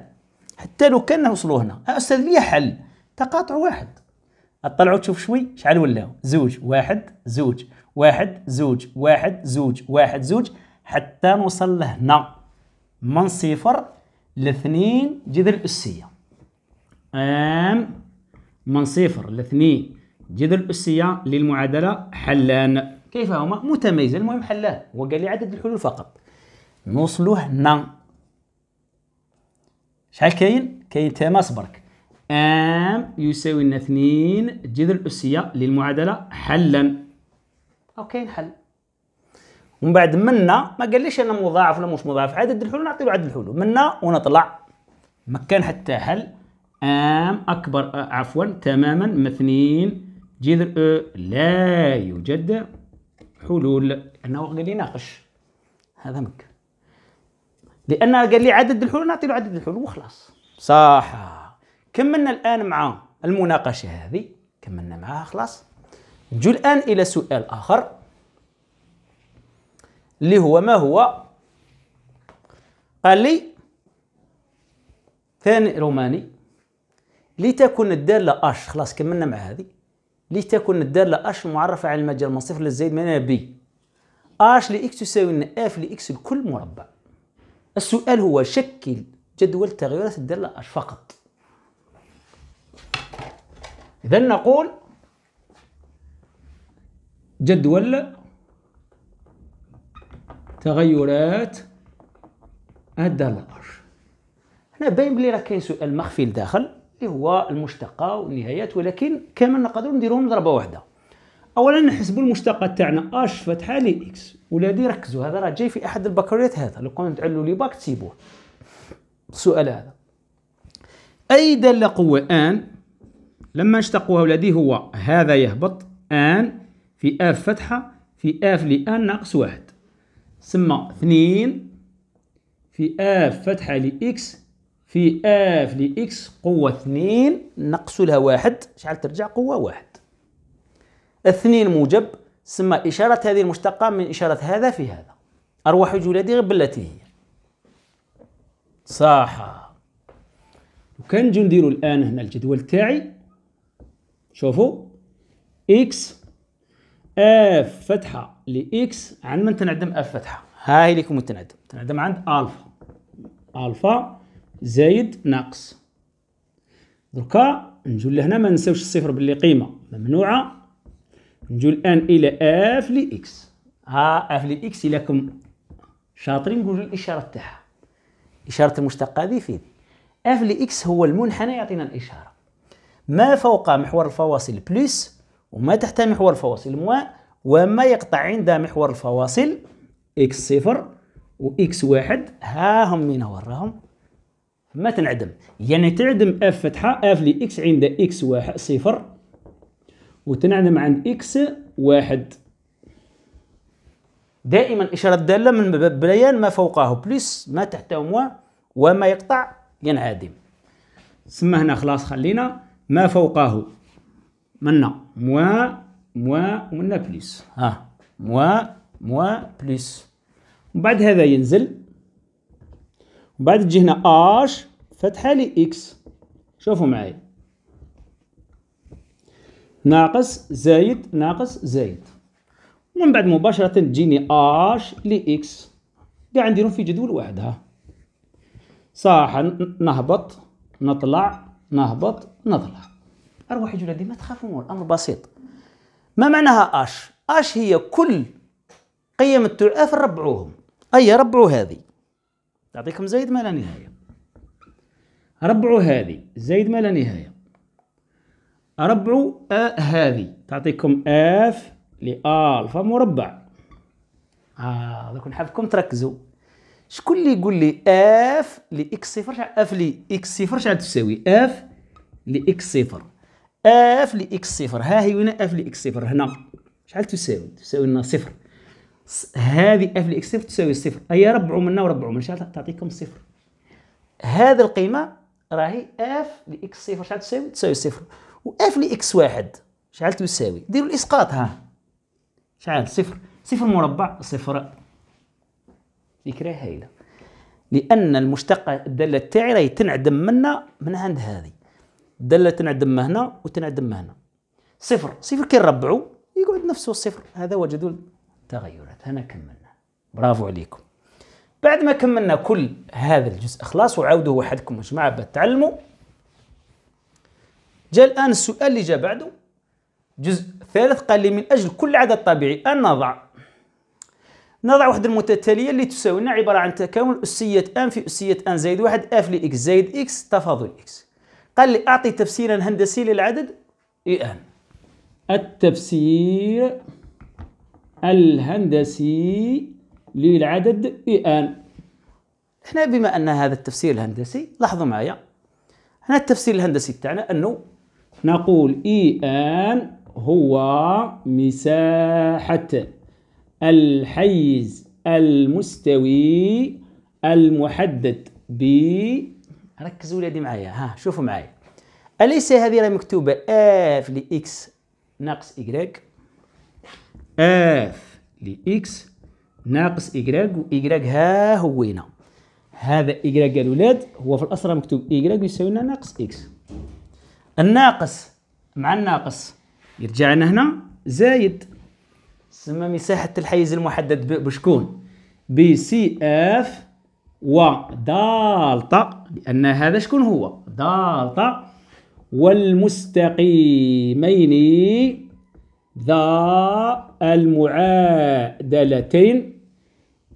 حتى لو كان وصلوا هنا أستاذ لي حل تقاطع واحد اطلعوا تشوف شوي شحال ولاو زوج واحد زوج واحد زوج واحد زوج واحد زوج حتى نوصل لهنا من صفر لاثنين جذر أسية أم من صفر لاثنين جذر الأسية للمعادلة حلان كيف هما متميزة المهم حلاه وقال لي عدد الحلول فقط نوصلوه نا شحال كاين كاين تماس برك ام يساوي لنا 2 جذر الاسيه للمعادله حلا او كاين حل ومن بعد منا ما قاليش انا مضاعف ولا مش مضاعف عدد الحلول نعطيو عدد الحلول منا ونطلع ما كان حتى حل ام اكبر أه، عفوا تماما من 2 جذر او أه لا يوجد حلول انه قال لي ناقش هذا مك لان قال لي عدد الحلول نعطي له عدد الحلول وخلاص صح كملنا الان مع المناقشه هذه كملنا معها خلاص نجو الان الى سؤال اخر اللي هو ما هو قال لي ثاني روماني لتكن الداله اش خلاص كملنا مع هذه تكون الدالة اش معرفة على المجال من صفر للزائد منها بي اش لإكس تساوي لنا اف لإكس الكل مربع السؤال هو شكل جدول تغيرات الدالة اش فقط إذا نقول جدول تغيرات الدالة اش هنا باين بلي راه كاين سؤال مخفي لداخل اللي هو المشتقه والنهايات ولكن كامل نقدر نديروهم ضربه واحده اولا نحسبوا المشتقه تاعنا اش فتحه لي اكس ولادي ركزوا هذا راه جاي في احد البكالوريات هذا لو كان تعلوا لي باك تسيبوه السؤال هذا اي داله قوه ان لما اشتقوها ولادي هو هذا يهبط ان في اف فتحه في اف لان ناقص واحد ثم اثنين في اف فتحه لاكس في اف لإكس قوة اثنين نقص لها واحد شحال ترجع قوة واحد اثنين موجب سما إشارة هذه المشتقة من إشارة هذا في هذا أرواح جولادي غير بالتي هي صح وكان نجيو نديرو الآن هنا الجدول تاعي شوفوا إكس اف فتحة لإكس عند من تنعدم اف فتحة هاي لكم تنعدم تنعدم عند ألفا ألفا زايد ناقص دركا نجو لهنا ما نساوش الصفر باللي قيمه ممنوعه نجو الان الى اف لي اكس ها اف لي اكس كم شاطرين نقولوا الاشاره تاعها اشاره المشتقه هذه فين اف لي اكس هو المنحنى يعطينا الاشاره ما فوق محور الفواصل بلس وما تحت محور الفواصل موان وما يقطع عند محور الفواصل اكس صفر واكس واحد ها هم من وراهم ما تنعدم يعني تعدم اف فتحه اف اكس عند إكس واحد صفر وتنعدم عند إكس واحد دائما إشارة الداله من بيان ما فوقه بليس ما تحته موا وما يقطع ينعدم سما هنا خلاص خلينا ما فوقه منا موا موا ومنا بليس ها موا موا بليس وبعد هذا ينزل بعد تجي هنا اش فتحه لإكس شوفوا معايا ناقص زايد ناقص زايد ومن بعد مباشرة تجيني اش لإكس كاع نديرهم في جدول واحد ها صح نهبط نطلع نهبط نطلع أرواح الجلدي ما تخافوا الأمر بسيط ما معناها اش اش هي كل قيم التعافي ربعوهم أي ربعوا هذه تعطيكم زايد ما لا نهاية ربع هذه زايد ما لا نهاية ربع آ هذه تعطيكم آف لألفا مربع آه دوك نحبكم تركزوا شكون اللي يقول لي اف لاكس صفر اف لاكس صفر شحال تساوي اف لاكس صفر اف لاكس صفر ها هي وين اف لاكس صفر هنا شحال تساوي تساوي لنا صفر هذه اف لاكس صفر تساوي صفر هي ربعوا منا وربعوا من شحال تعطيكم صفر هذا القيمه راهي اف لاكس صفر شحال تساوي تساوي صفر واف لاكس واحد شحال تساوي ديروا الاسقاط ها شحال صفر صفر مربع صفر فكره هايله لان المشتقه الداله تاعي راهي تنعدم منا من عند هذه الداله تنعدم هنا وتنعدم هنا صفر صفر كي نربعو يقعد نفسه الصفر هذا وجدوا التغير هنا كملنا برافو عليكم بعد ما كملنا كل هذا الجزء خلاص وعودوا وحدكم يا جماعه بتعلموا جاء الان السؤال اللي جاء بعده جزء ثالث قال لي من اجل كل عدد طبيعي ان نضع نضع وحده المتتاليه اللي تساوي لنا عباره عن تكامل اسيه ان في اسيه ان زائد واحد اف لاكس زائد اكس تفاضل اكس قال لي اعطي تفسيرا هندسي للعدد اي ان التفسير الهندسي للعدد اي ان احنا بما أن هذا التفسير الهندسي لاحظوا معايا هنا التفسير الهندسي تاعنا أنه نقول اي ان هو مساحة الحيز المستوي المحدد ب ركزوا ولادي معايا ها شوفوا معايا أليس هذه مكتوبة اف لإكس ناقص إيكغيك اف لاكس ناقص إيكغيك وإيكغيك ها هو هنا هذا إيكغيك يا الولاد هو في الاصل مكتوب إيكغيك يساوي لنا ناقص إكس الناقص مع الناقص يرجع لنا هنا زايد تسمى مساحة الحيز المحدد بشكون بي سي اف ودالتا لأن هذا شكون هو دالتا والمستقيمين ذا المعادلتين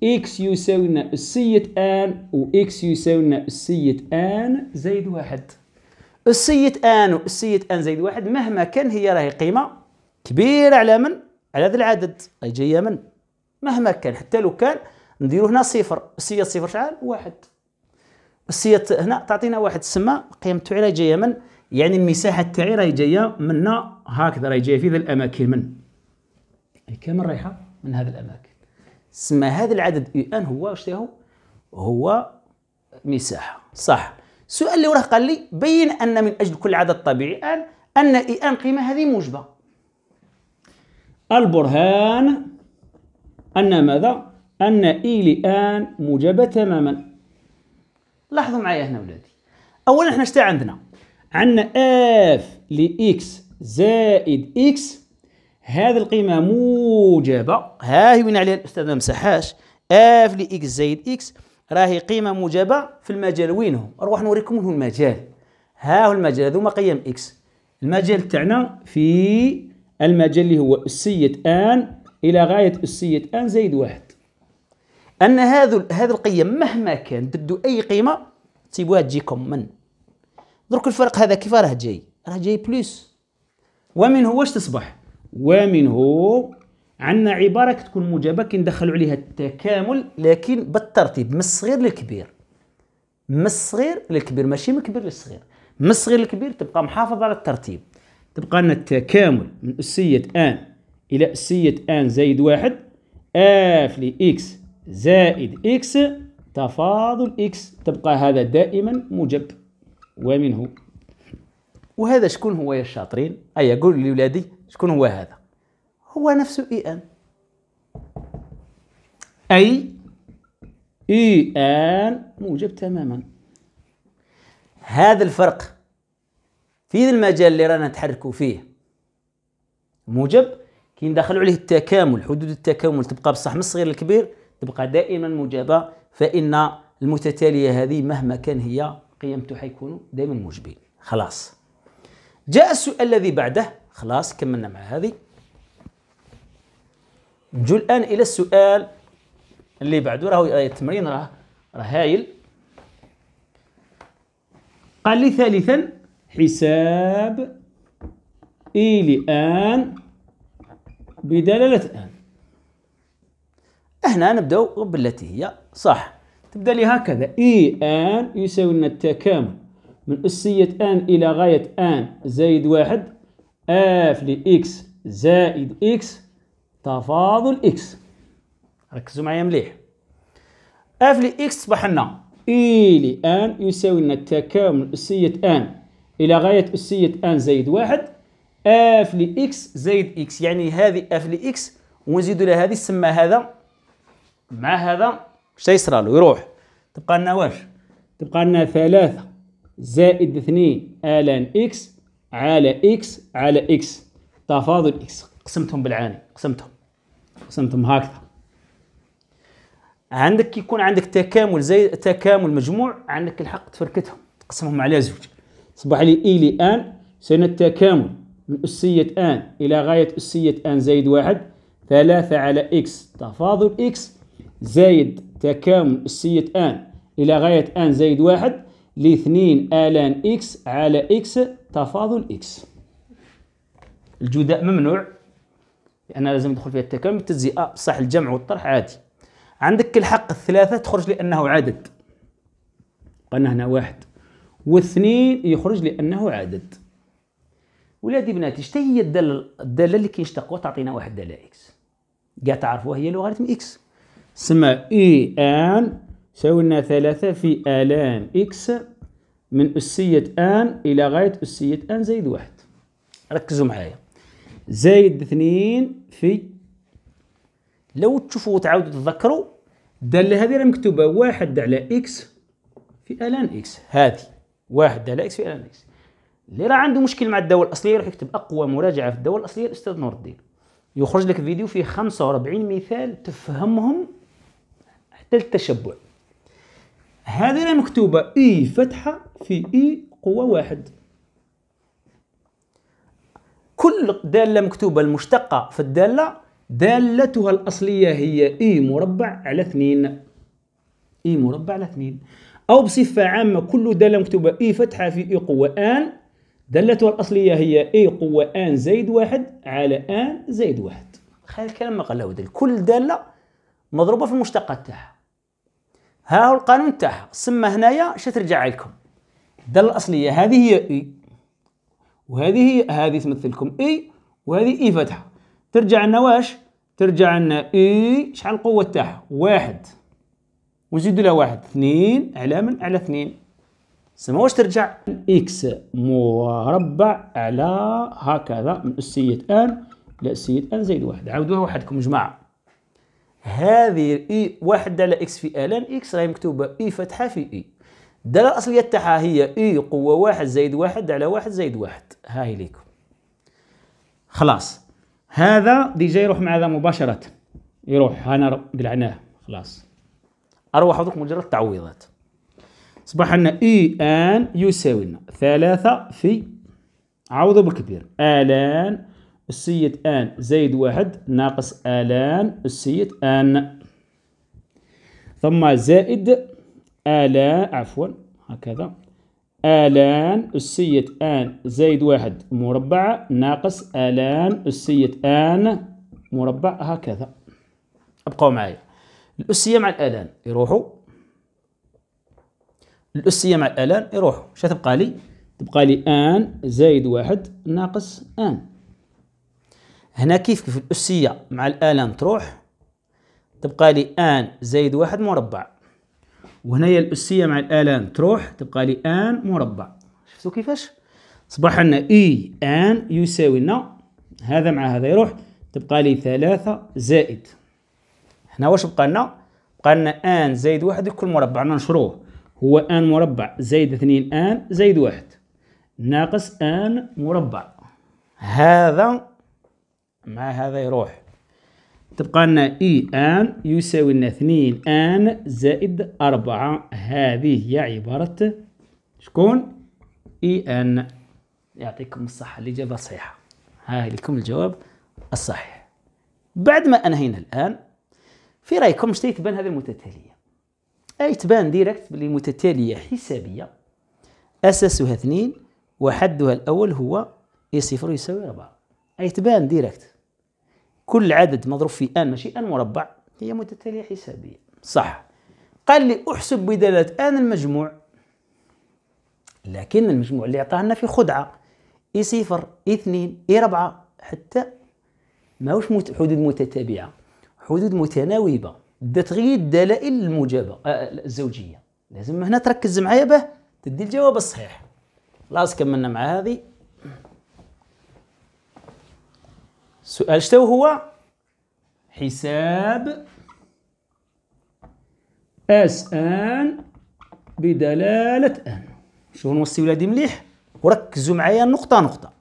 إكس يساوي أسية آن وإكس يساوي أسية آن زائد واحد أسية آن وأسية آن زائد واحد مهما كان هي راهي قيمة كبيرة على من؟ على هذا العدد أي جاية من؟ مهما كان حتى لو كان نديرو هنا صفر أسية صفر شحال؟ واحد أسية هنا تعطينا واحد تسمى قيمته على جاية من؟ يعني المساحه تاعي راهي جايه من هكذا راهي جايه في ذا الاماكن من كم رايحه من هذه الاماكن سما هذا العدد اي ان هو واش هو هو مساحه صح السؤال اللي وراه قال لي بين ان من اجل كل عدد طبيعي ان ان اي ان قيمه هذه موجبه البرهان ان ماذا ان اي لان موجبه تماما لاحظوا معايا هنا ولادي اولا احنا شتا عندنا عندنا اف لاكس زائد اكس هذه القيمة موجبة ها هي وين عليها الأستاذ ما مسحهاش اف لاكس زائد اكس راهي قيمة موجبة في المجال وينهم نروح نوريكم وين هو المجال ها هو المجال هذوما قيم اكس المجال تاعنا في المجال اللي هو أسية ان إلى غاية أسية ان زائد واحد أن هذا هذا القيم مهما كان بدو أي قيمة تسيبوها تجيكم من درك الفرق هذا كيف راه جاي راه جاي بلوس هو واش تصبح هو عندنا عباره كتكون موجبه كندخلوا عليها التكامل لكن بالترتيب من الصغير للكبير من الصغير للكبير ماشي من الكبير للصغير من الصغير للكبير تبقى محافظ على الترتيب تبقى لنا التكامل من أسية ان إلى أسية ان زائد واحد اف لإكس زائد إكس تفاضل إكس تبقى هذا دائما موجب ومنه وهذا شكون هو يا الشاطرين اي قول لولادي شكون هو هذا هو نفسه اي ان اي اي ان موجب تماما هذا الفرق في المجال اللي رانا نتحركوا فيه موجب كي ندخلوا عليه التكامل حدود التكامل تبقى بصح من الصغير للكبير تبقى دائما موجبه فان المتتاليه هذه مهما كان هي قيمته حيكونوا دائما موجبين خلاص جاء السؤال الذي بعده خلاص كملنا مع هذه نجو الان الى السؤال اللي بعده راهو التمرين آية راه راه هايل قال لي ثالثا حساب اي لان بدلاله ان هنا نبداو بالتي هي صح تبدا لي هكذا اي e ان يساوي لنا التكامل من أسية ان إلى غاية ان زائد واحد اف لإكس زائد إكس تفاضل إكس ركزوا معايا مليح اف لإكس تصبح لنا اي e لان يساوي لنا التكامل أسية ان إلى غاية أسية ان زائد واحد اف لإكس زائد إكس يعني هذه اف لإكس ونزيدوا لها هذه سما هذا مع هذا اش تيصرالو يروح تبقى لنا واش تبقى لنا ثلاثة زائد اثنين الان اكس على اكس على اكس تفاضل اكس قسمتهم بالعاني قسمتهم قسمتهم هكذا عندك يكون عندك تكامل زي تكامل مجموع عندك الحق تفركتهم تقسمهم على زوج صباح لي اي لي ان سنة التكامل من أسية ان إلى غاية أسية ان زائد واحد ثلاثة على اكس تفاضل اكس زايد تكامل السيت ان إلى غاية ان زايد واحد لاثنين آلان إكس على إكس تفاضل إكس الجداء ممنوع لأن لازم يدخل فيها التكامل التجزئة بصح الجمع والطرح عادي عندك الحق الثلاثة تخرج لأنه عدد قلنا هنا واحد واثنين يخرج لأنه عدد ولادي بناتي شتا هي الدالة الدالة اللي كينشتقوا تعطينا واحد دالة إكس كاع تعرفوها هي لوغاريتم إكس سما اي e ان يساوي لنا ثلاثة في الان اكس من أسية ان إلى غاية أسية ان زائد واحد ركزوا معايا زائد اثنين في لو تشوفوا وتعاودوا تذكروا الدالة هذه راه مكتوبة واحد على اكس في الان اكس هذه واحد على اكس في الان اكس اللي راه عنده مشكل مع الدواء الأصلية يروح يكتب أقوى مراجعة في الدواء الأصلية الأستاذ نور الدين يخرج لك فيديو فيه 45 مثال تفهمهم التشبع هذه مكتوبة إي فتحة في إي قوة واحد كل دالة مكتوبة المشتقة في الدالة دالتها الأصلية هي إي مربع على اثنين إي مربع على اثنين أو بصفة عامة كل دالة مكتوبة إي فتحة في إي قوة آن دالتها الأصلية هي إي قوة آن زائد واحد على آن زائد واحد خير الكلام ما قاله كل دالة مضروبة في المشتقات تاعها ها هو القانون تاعها سما هنايا اش ترجع لكم الدالة الأصلية هذه هي إي وهذه هي هذه تمثلكم إي وهذه إي فتحة ترجع لنا واش ترجع لنا إي شحال القوة تاعها واحد وزيدوا لها واحد اثنين على من على اثنين سما واش ترجع إكس مربع على هكذا من أسية آن إلى أسية آن زائد واحد عاودوها وحدكم جماعة هذه اي واحد على اكس في الان اكس راهي مكتوبة اي فتحة في اي الدالة الأصلية تاعها هي اي قوة واحد زايد واحد على واحد زايد واحد هاي ليكم خلاص هذا ديجا يروح مع هذا مباشرة يروح انا قلعناه خلاص أروح هذوك مجرد تعويضات صبح عندنا اي ان يساوي لنا ثلاثة في عوضوا بالكبير الان السيد آن زائد واحد ناقص آلان السيد آن ثم زائد الا عفوا هكذا آلان أسية آن زائد واحد مربع ناقص آلان أسية آن مربع هكذا ابقوا معايا الأسية مع الآلان يروحوا الأسية مع الآلان يروحوا شا تبقى لي؟ تبقى لي آن زائد واحد ناقص آن هنا كيف كيف الأسية مع الآلام تروح تبقى لي آن زايد واحد مربع وهنايا الأسية مع الآلام تروح تبقى لي آن مربع شفتوا كيفاش صبح لنا إي آن يساوي لنا هذا مع هذا يروح تبقى لي ثلاثة زائد هنا واش بقى لنا بقى لنا آن زايد واحد يكون مربع ننشروه هو آن مربع زايد اثنين آن زايد واحد ناقص آن مربع هذا مع هذا يروح تبقى لنا اي ان يساوي لنا 2 ان زائد 4 هذه هي عبارة شكون اي ان يعطيكم الصحة الإجابة صحيحه هاي لكم الجواب الصحيح بعد ما أنهينا الآن في رأيكم شتي تبان هذه المتتالية أي تبان ديريكت بلي متتالية حسابية أساسها اثنين وحدها الأول هو اي صفر يساوي أربعة أي تبان ديريكت كل عدد مضروب في ان ماشي ان مربع هي متتالية حسابية صح قال لي احسب بدالة ان المجموع لكن المجموع اللي عطاه لنا في خدعة اي صفر اي اثنين اي ربعة حتى ماهوش حدود متتابعة حدود متناوبة تغير الدلائل المجابة آه، الزوجية لازم هنا تركز معايا به تدي الجواب الصحيح خلاص كملنا مع هذه السؤال شتو هو حساب اس ان بدلالة ان شوفوا نوصي ولادي مليح وركزوا معايا نقطة نقطة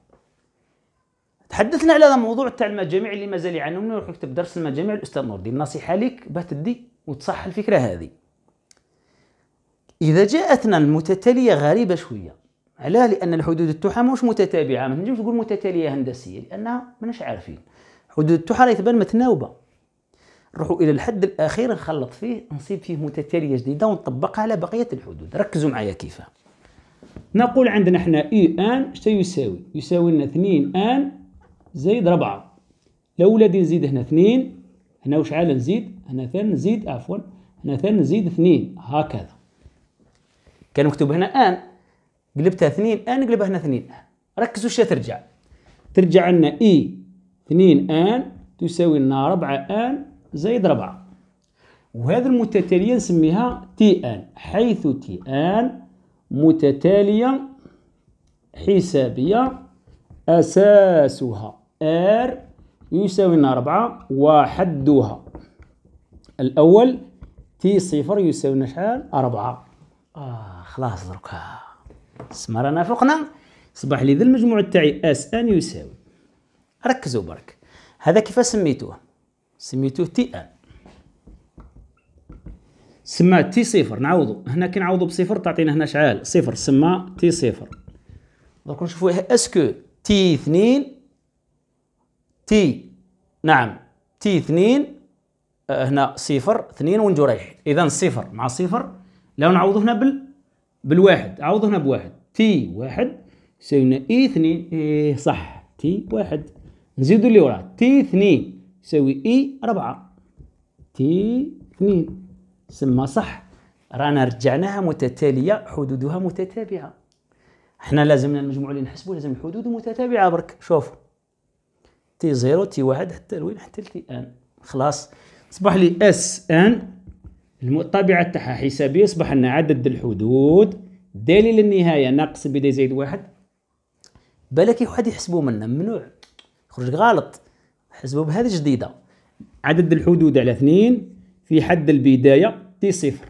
تحدثنا على هذا الموضوع تاع المجامع اللي مازال يعانون منه نكتب درس المجامع الاستاذ نور الدين نصيحة لك باه تدي وتصح الفكرة هذه إذا جاءتنا المتتالية غريبة شوية علاه لان الحدود التوحى مش متتابعه ما نجمش نقول متتاليه هندسيه لان ماناش عارفين حدود التوحى راهي تبان متناوبه نروحوا الى الحد الاخير نخلط فيه نصيب فيه متتاليه جديده ونطبقها على بقيه الحدود ركزوا معايا كيف نقول عندنا احنا اي ان شتا يساوي يساوي لنا 2 ان زائد 4 لو ولادي نزيد هنا 2 هنا وش عال نزيد هنا ثان نزيد عفوا هنا ثان نزيد 2 هكذا كان مكتوب هنا ان قلبتها اثنين ان قلبها هنا اثنين ركزوا شو ترجع ترجع لنا اي اثنين ان تساوي لنا ربعة ان زائد ربعة وهذه المتتالية نسميها تي ان حيث تي ان متتالية حسابية أساسها ار يساوي لنا ربعة وحدها الأول تي صفر يساوي لنا شحال أربعة آه خلاص دركا رانا فوقنا صباح لي ذا المجموع تاعي اس ان يساوي ركزوا برك هذا كيفاش سميتوه سميتوه تي ان سما تي صفر نعوضو هنا كي نعوضو بصفر تعطينا هنا شعال صفر سما تي صفر دوك نشوفو اسكو تي اثنين تي نعم تي اثنين آه، هنا صفر اثنين ونجو رايح اذا صفر مع صفر لو نعوضو هنا بال بالواحد عوض هنا بواحد تي واحد يساوينا اي e اثنين ايه صح تي واحد نزيدو اللي وراه تي اثنين يساوي e اي ربعة تي اثنين سما صح رانا رجعناها متتالية حدودها متتابعة حنا لازمنا المجموع اللي نحسبو لازم الحدود متتابعة برك شوفو تي زيرو تي واحد حتى لوين حتى لتي ان خلاص صبح لي اس ان الطبيعة تاعها حسابية يصبح أن عدد الحدود دالي للنهاية ناقص بداية زائد واحد بالك واحد يحسبوا منا ممنوع خرج غلط حسبوا بهذه جديدة عدد الحدود على اثنين في حد البداية تي صفر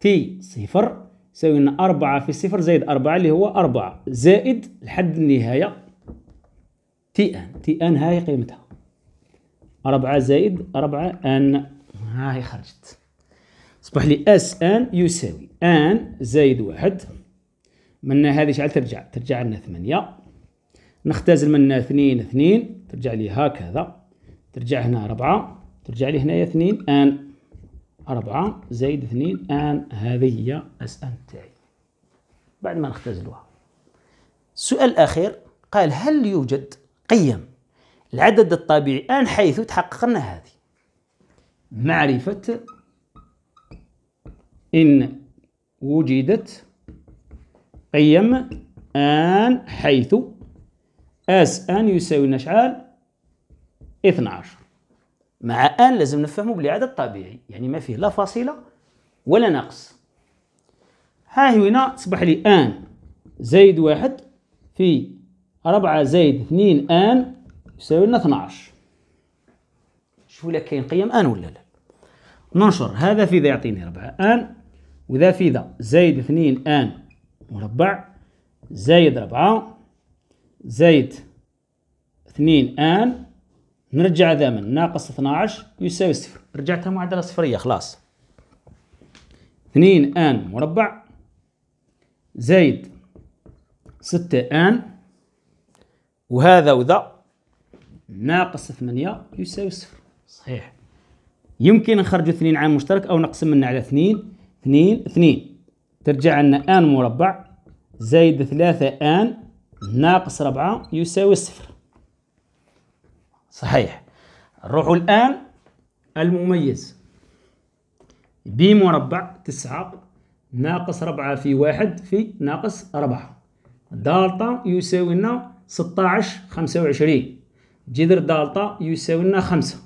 تي صفر يساوي لنا أربعة في صفر زائد أربعة اللي هو أربعة زائد لحد النهاية تي أن تي أن هاي قيمتها أربعة زائد أربعة أن هاي خرجت أصبح لي اس ان يساوي ان زايد واحد منا هذه شحال ترجع ترجع لنا ثمانية نختزل منا اثنين اثنين ترجع لي هكذا ترجع هنا أربعة ترجع لي هنايا اثنين ان أربعة زايد اثنين ان هذه هي اس ان تاعي بعد ما نختزلوها السؤال الأخير قال هل يوجد قيم العدد الطبيعي ان حيث تحقق لنا هذه معرفة إن وجدت قيم آن حيث أس آن يساوي لنا شحال 12 مع آن لازم نفهمه بالعدد الطبيعي يعني ما فيه لا فاصلة ولا نقص ها هنا تصبح لي آن زايد واحد في ربعة زايد اثنين آن يساوي لنا 12 شوفوا لك كاين قيم آن ولا لا ننشر هذا في ذا يعطيني ربعة آن وذا في ذا زايد اثنين ان مربع زايد ربعة زايد اثنين ان نرجع ذا من ناقص 12 يساوي صفر رجعتها معادلة صفرية خلاص اثنين ان مربع زايد ستة ان وهذا وذا ناقص ثمانية يساوي صفر صحيح يمكن نخرج اثنين عام مشترك او نقسم منه على اثنين اثنين اثنين ترجع لنا ان مربع زائد ثلاثة ان ناقص ربعة يساوي صفر صحيح نروحوا الآن المميز ب مربع تسعة ناقص ربعة في واحد في ناقص ربعة دالتا يساوي لنا ستاعش خمسة وعشرين جذر دالتا يساوي لنا خمسة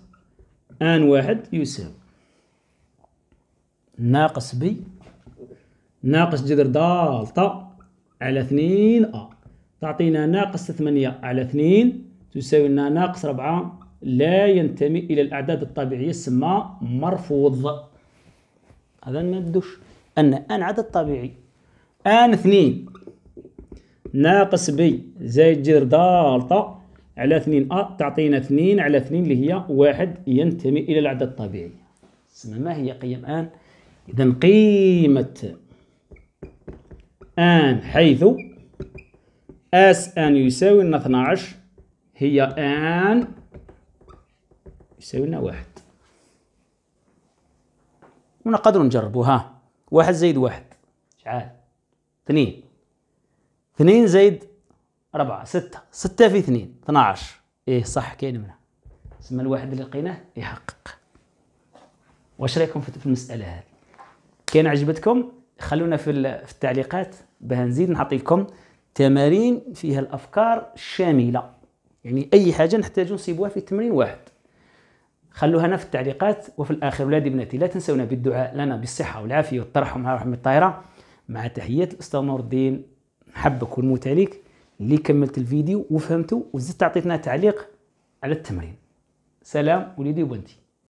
آن واحد يساوي ناقص بي ناقص جذر دالتا على 2 أ تعطينا ناقص 8 على 2 تساوي لنا ناقص 4 لا ينتمي إلى الأعداد الطبيعية السماء مرفوض هذا ما ندوش أن أن عدد طبيعي أن 2 ناقص بي زائد جذر دالتا على 2 أ تعطينا 2 على 2 اللي هي واحد ينتمي إلى العدد الطبيعي ما هي قيم أن؟ إذا قيمة آن حيث اس ان يساوي لنا 12 هي ان يساوي لنا واحد ونقدر نجربوها واحد زائد واحد شحال اثنين اثنين زائد أربعة ستة ستة في اثنين 12 إيه صح كاين منها تسمى الواحد اللي لقيناه يحقق واش رايكم في المسألة هذه كان عجبتكم خلونا في التعليقات باه نزيد نعطيكم تمارين فيها الافكار الشامله يعني اي حاجه نحتاجو نصيبوها في تمرين واحد خلوها هنا في التعليقات وفي الاخر ولادي بناتي لا تنسونا بالدعاء لنا بالصحه والعافيه والترحم على رحمه الطائره مع تحيات الاستاذ نور الدين نحبك ونموت عليك اللي كملت الفيديو وفهمته وزدت عطيتنا تعليق على التمرين سلام وليدي وبنتي